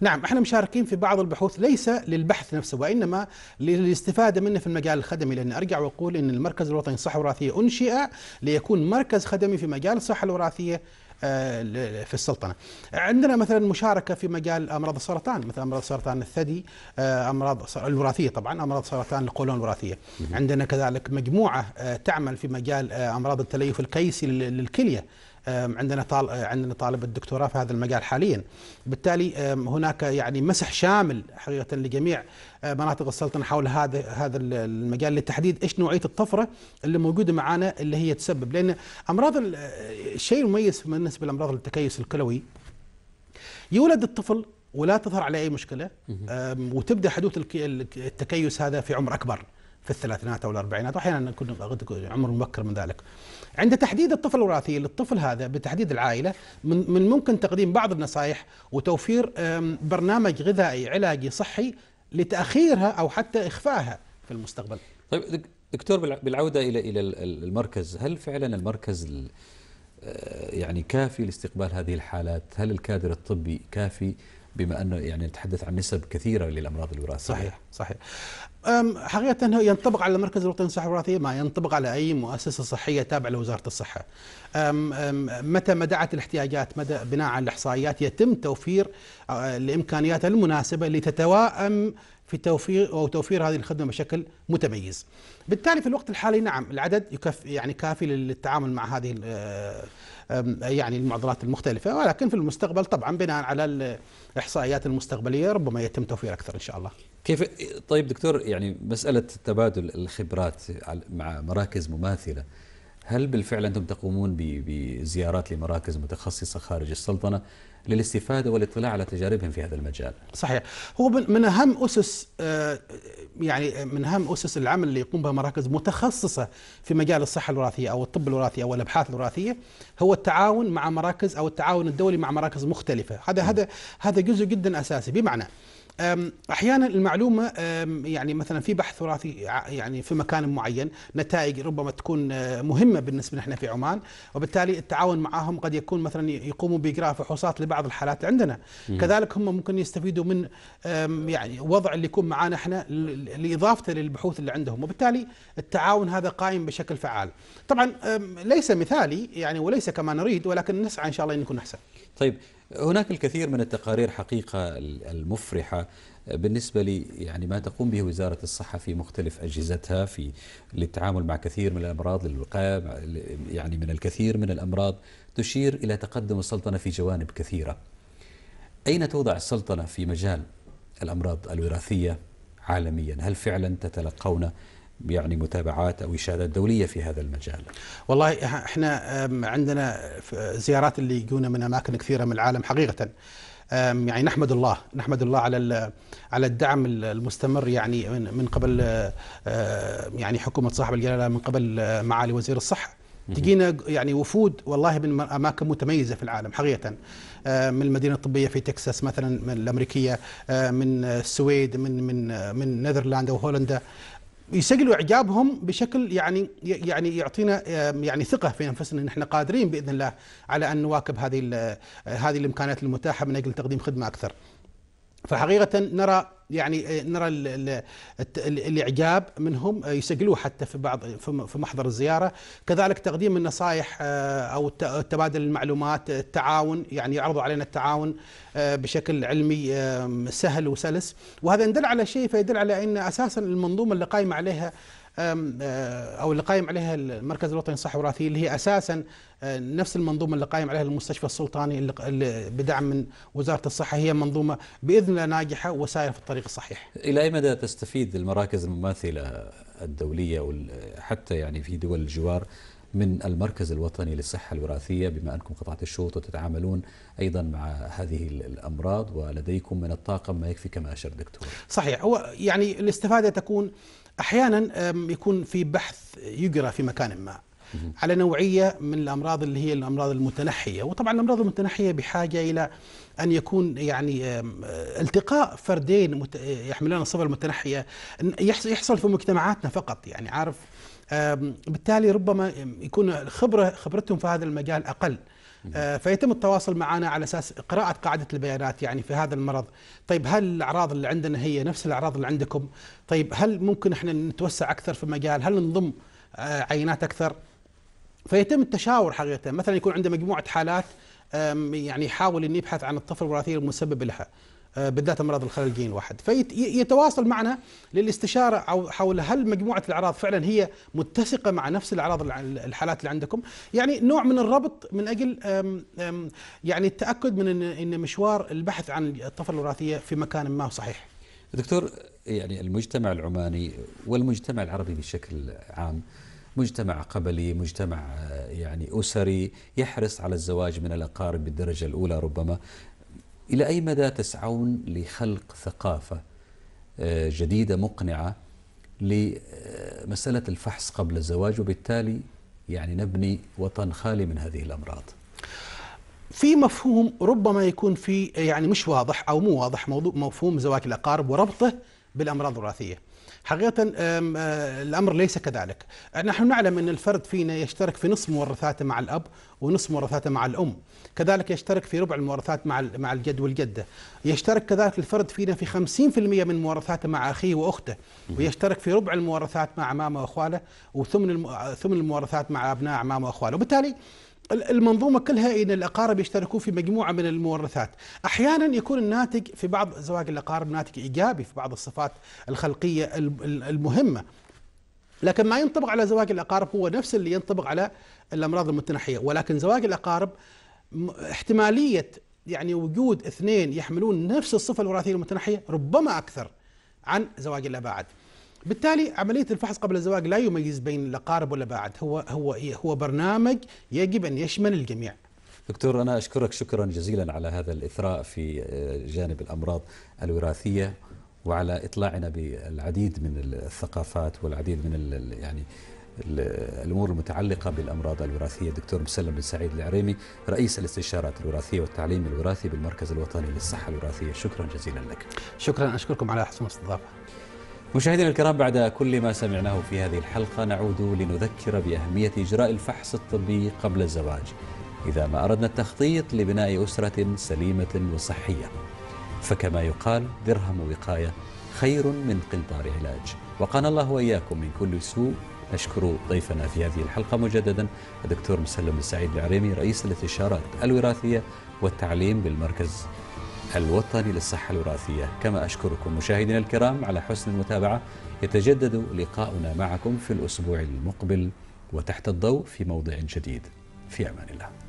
نعم احنا مشاركين في بعض البحوث ليس للبحث نفسه وانما للاستفاده منه في المجال الخدمي لان ارجع واقول ان المركز الوطني للصحه الوراثيه انشئ ليكون مركز خدمي في مجال الصحه الوراثيه آه، في السلطنه. عندنا مثلا مشاركه في مجال امراض السرطان مثل امراض سرطان الثدي آه، امراض الوراثيه طبعا امراض سرطان القولون الوراثيه. عندنا كذلك مجموعه آه، تعمل في مجال امراض التليف الكيسي للكليه عندنا عندنا طالب الدكتوراه في هذا المجال حاليا بالتالي هناك يعني مسح شامل حقيقه لجميع مناطق السلطنه حول هذا هذا المجال للتحديد ايش نوعيه الطفره اللي موجوده معانا اللي هي تسبب لان امراض الشيء المميز بالنسبه لامراض التكيس الكلوي يولد الطفل ولا تظهر عليه اي مشكله وتبدا حدوث التكيس هذا في عمر اكبر في الثلاثينات او الاربعينات واحيانا يكون عمر مبكر من ذلك عند تحديد الطفل الوراثي للطفل هذا بتحديد العائله من من ممكن تقديم بعض النصائح وتوفير برنامج غذائي علاجي صحي لتاخيرها او حتى اخفائها في المستقبل. طيب دكتور بالعوده الى الى المركز، هل فعلا المركز آه، يعني كافي لاستقبال هذه الحالات؟ هل الكادر الطبي كافي؟ بما أنه يعني نتحدث عن نسب كثيرة للأمراض الوراثية صحيح صحيح حقيقة ينطبق على المركز الوطني للصحة الوراثية ما ينطبق على أي مؤسسة صحية تابعة لوزارة الصحة أم أم متى ما دعت الاحتياجات مدى بناء على الإحصائيات يتم توفير الإمكانيات المناسبة لتتواءم في توفير او توفير هذه الخدمه بشكل متميز. بالتالي في الوقت الحالي نعم العدد يكفي يعني كافي للتعامل مع هذه يعني المعضلات المختلفة ولكن في المستقبل طبعا بناء على الإحصائيات المستقبلية ربما يتم توفير أكثر إن شاء الله كيف طيب دكتور يعني مسألة تبادل الخبرات مع مراكز مماثلة هل بالفعل أنتم تقومون بزيارات لمراكز متخصصة خارج السلطنة للاستفادة والاطلاع على تجاربهم في هذا المجال صحيح هو من أهم أسس آه، يعني من أهم أسس العمل اللي يقوم بها مراكز متخصصة في مجال الصحة الوراثية أو الطب الوراثي أو الأبحاث الوراثية هو التعاون مع مراكز أو التعاون الدولي مع مراكز مختلفة هذا هذا هذا جزء جدا أساسي بمعنى احيانا المعلومه يعني مثلا في بحث وراثي يعني في مكان معين نتائج ربما تكون مهمه بالنسبه نحن في عمان وبالتالي التعاون معهم قد يكون مثلا يقوموا باجراء فحوصات لبعض الحالات عندنا كذلك هم ممكن يستفيدوا من يعني وضع اللي يكون معنا احنا لاضافته للبحوث اللي عندهم وبالتالي التعاون هذا قائم بشكل فعال طبعا ليس مثالي يعني وليس كما نريد ولكن نسعى ان شاء الله ان نكون احسن طيب هناك الكثير من التقارير حقيقة المفرحة آه، بالنسبة لي يعني ما تقوم به وزارة الصحة في مختلف أجهزتها في للتعامل مع كثير من الأمراض للوقاية يعني من الكثير من الأمراض تشير إلى تقدم السلطنة في جوانب كثيرة أين توضع السلطنة في مجال الأمراض الوراثية عالميا هل فعلا تتلقون يعني متابعات او اشادات دوليه في هذا المجال. والله احنا عندنا زيارات اللي يجونا من اماكن كثيره من العالم حقيقه. يعني نحمد الله نحمد الله على على الدعم المستمر يعني من قبل يعني حكومه صاحب الجلاله من قبل معالي وزير الصحه تجينا يعني وفود والله من اماكن متميزه في العالم حقيقه من المدينه الطبيه في تكساس مثلا من الامريكيه من السويد من من من نذرلندا وهولندا يسجلوا اعجابهم بشكل يعني يعني يعطينا يعني ثقه في انفسنا ان احنا قادرين باذن الله على ان نواكب هذه آه، هذه الامكانات المتاحه من اجل تقديم خدمه اكثر. فحقيقه نرى يعني آه، نرى الاعجاب منهم آه، يسجلوه حتى في بعض في محضر الزياره كذلك تقديم النصائح آه، او تبادل المعلومات التعاون يعني يعرضوا علينا التعاون بشكل علمي سهل وسلس وهذا يدل على شيء فيدل على ان اساسا المنظومه اللي قايمه عليها آه، او اللي قايم عليها المركز الوطني للصحه الوراثيه اللي هي اساسا آه، نفس المنظومه اللي قايم عليها المستشفى السلطاني اللي بدعم من وزاره الصحه هي منظومه باذن الله ناجحه وسائره في الطريق الصحيح. الى اي مدى تستفيد المراكز المماثله الدوليه حتى يعني في دول الجوار من المركز الوطني للصحة الوراثية بما أنكم قطعت الشوط وتتعاملون أيضا مع هذه الأمراض ولديكم من الطاقم ما يكفي كما أشار دكتور صحيح هو يعني الاستفادة تكون احيانا يكون في بحث يقرا في مكان ما على نوعيه من الامراض اللي هي الامراض المتنحيه وطبعا الامراض المتنحيه بحاجه الى ان يكون يعني التقاء فردين يحملون الصفه المتنحيه يحصل في مجتمعاتنا فقط يعني عارف بالتالي ربما يكون خبره خبرتهم في هذا المجال اقل آه، فيتم التواصل معنا على اساس قراءه قاعده البيانات يعني في هذا المرض طيب هل الاعراض اللي عندنا هي نفس الاعراض اللي عندكم طيب هل ممكن احنا نتوسع اكثر في المجال هل نضم آه، عينات اكثر فيتم التشاور حقيقه مثلا يكون عنده مجموعه حالات يعني يحاول ان يبحث عن الطفل الوراثي المسبب لها آه، بالذات امراض الخلل جين واحد فيتواصل معنا للاستشاره حول هل مجموعه الاعراض فعلا هي متسقه مع نفس الاعراض الحالات اللي عندكم يعني نوع من الربط من اجل يعني التاكد من ان مشوار البحث عن الطفره الوراثيه في مكان ما صحيح دكتور يعني المجتمع العماني والمجتمع العربي بشكل عام مجتمع قبلي مجتمع آه، يعني أسري يحرص على الزواج من الأقارب بالدرجة الأولى ربما إلى أي مدى تسعون لخلق ثقافة آه، جديدة مقنعة لمسألة الفحص قبل الزواج وبالتالي يعني نبني وطن خالي من هذه الأمراض في مفهوم ربما يكون في يعني مش واضح أو مو واضح موضوع مفهوم زواج الأقارب وربطه بالأمراض الوراثية حقيقة آه، الأمر ليس كذلك نحن نعلم أن الفرد فينا يشترك في نصف مورثاته مع الأب ونصف مورثاته مع الأم كذلك يشترك في ربع المورثات مع مع الجد والجدة يشترك كذلك الفرد فينا في 50% من مورثاته مع أخيه وأخته ويشترك في ربع المورثات مع أمامه وأخواله وثمن آه، ثمن المورثات مع أبناء أعمامه وأخواله وبالتالي المنظومة كلها إن الأقارب يشتركون في مجموعة من المورثات أحيانا يكون الناتج في بعض زواج الأقارب ناتج إيجابي في بعض الصفات الخلقية المهمة لكن ما ينطبق على زواج الأقارب هو نفس اللي ينطبق على الأمراض المتنحية ولكن زواج الأقارب احتمالية يعني وجود اثنين يحملون نفس الصفة الوراثية المتنحية ربما أكثر عن زواج الأباعد بالتالي عملية الفحص قبل الزواج لا يميز بين الأقارب ولا بعد هو هو إيه؟ هو برنامج يجب أن يشمل الجميع دكتور أنا أشكرك شكرا جزيلا على هذا الإثراء في آه، جانب الأمراض الوراثية وعلى إطلاعنا بالعديد من الثقافات والعديد من يعني الأمور المتعلقة بالأمراض الوراثية دكتور مسلم بن سعيد العريمي رئيس الاستشارات الوراثية والتعليم الوراثي بالمركز الوطني للصحة الوراثية شكرا جزيلا لك شكرا أشكركم على حسن الاستضافة مشاهدينا الكرام بعد كل ما سمعناه في هذه الحلقة نعود لنذكر بأهمية إجراء الفحص الطبي قبل الزواج إذا ما أردنا التخطيط لبناء أسرة سليمة وصحية فكما يقال درهم وقاية خير من قنطار علاج وقانا الله وإياكم من كل سوء نشكر ضيفنا في هذه الحلقة مجددا الدكتور مسلم السعيد العريمي رئيس الاستشارات الوراثية والتعليم بالمركز الوطني للصحة الوراثية كما أشكركم مشاهدينا الكرام على حسن المتابعة يتجدد لقاؤنا معكم في الأسبوع المقبل وتحت الضوء في موضع جديد في أمان الله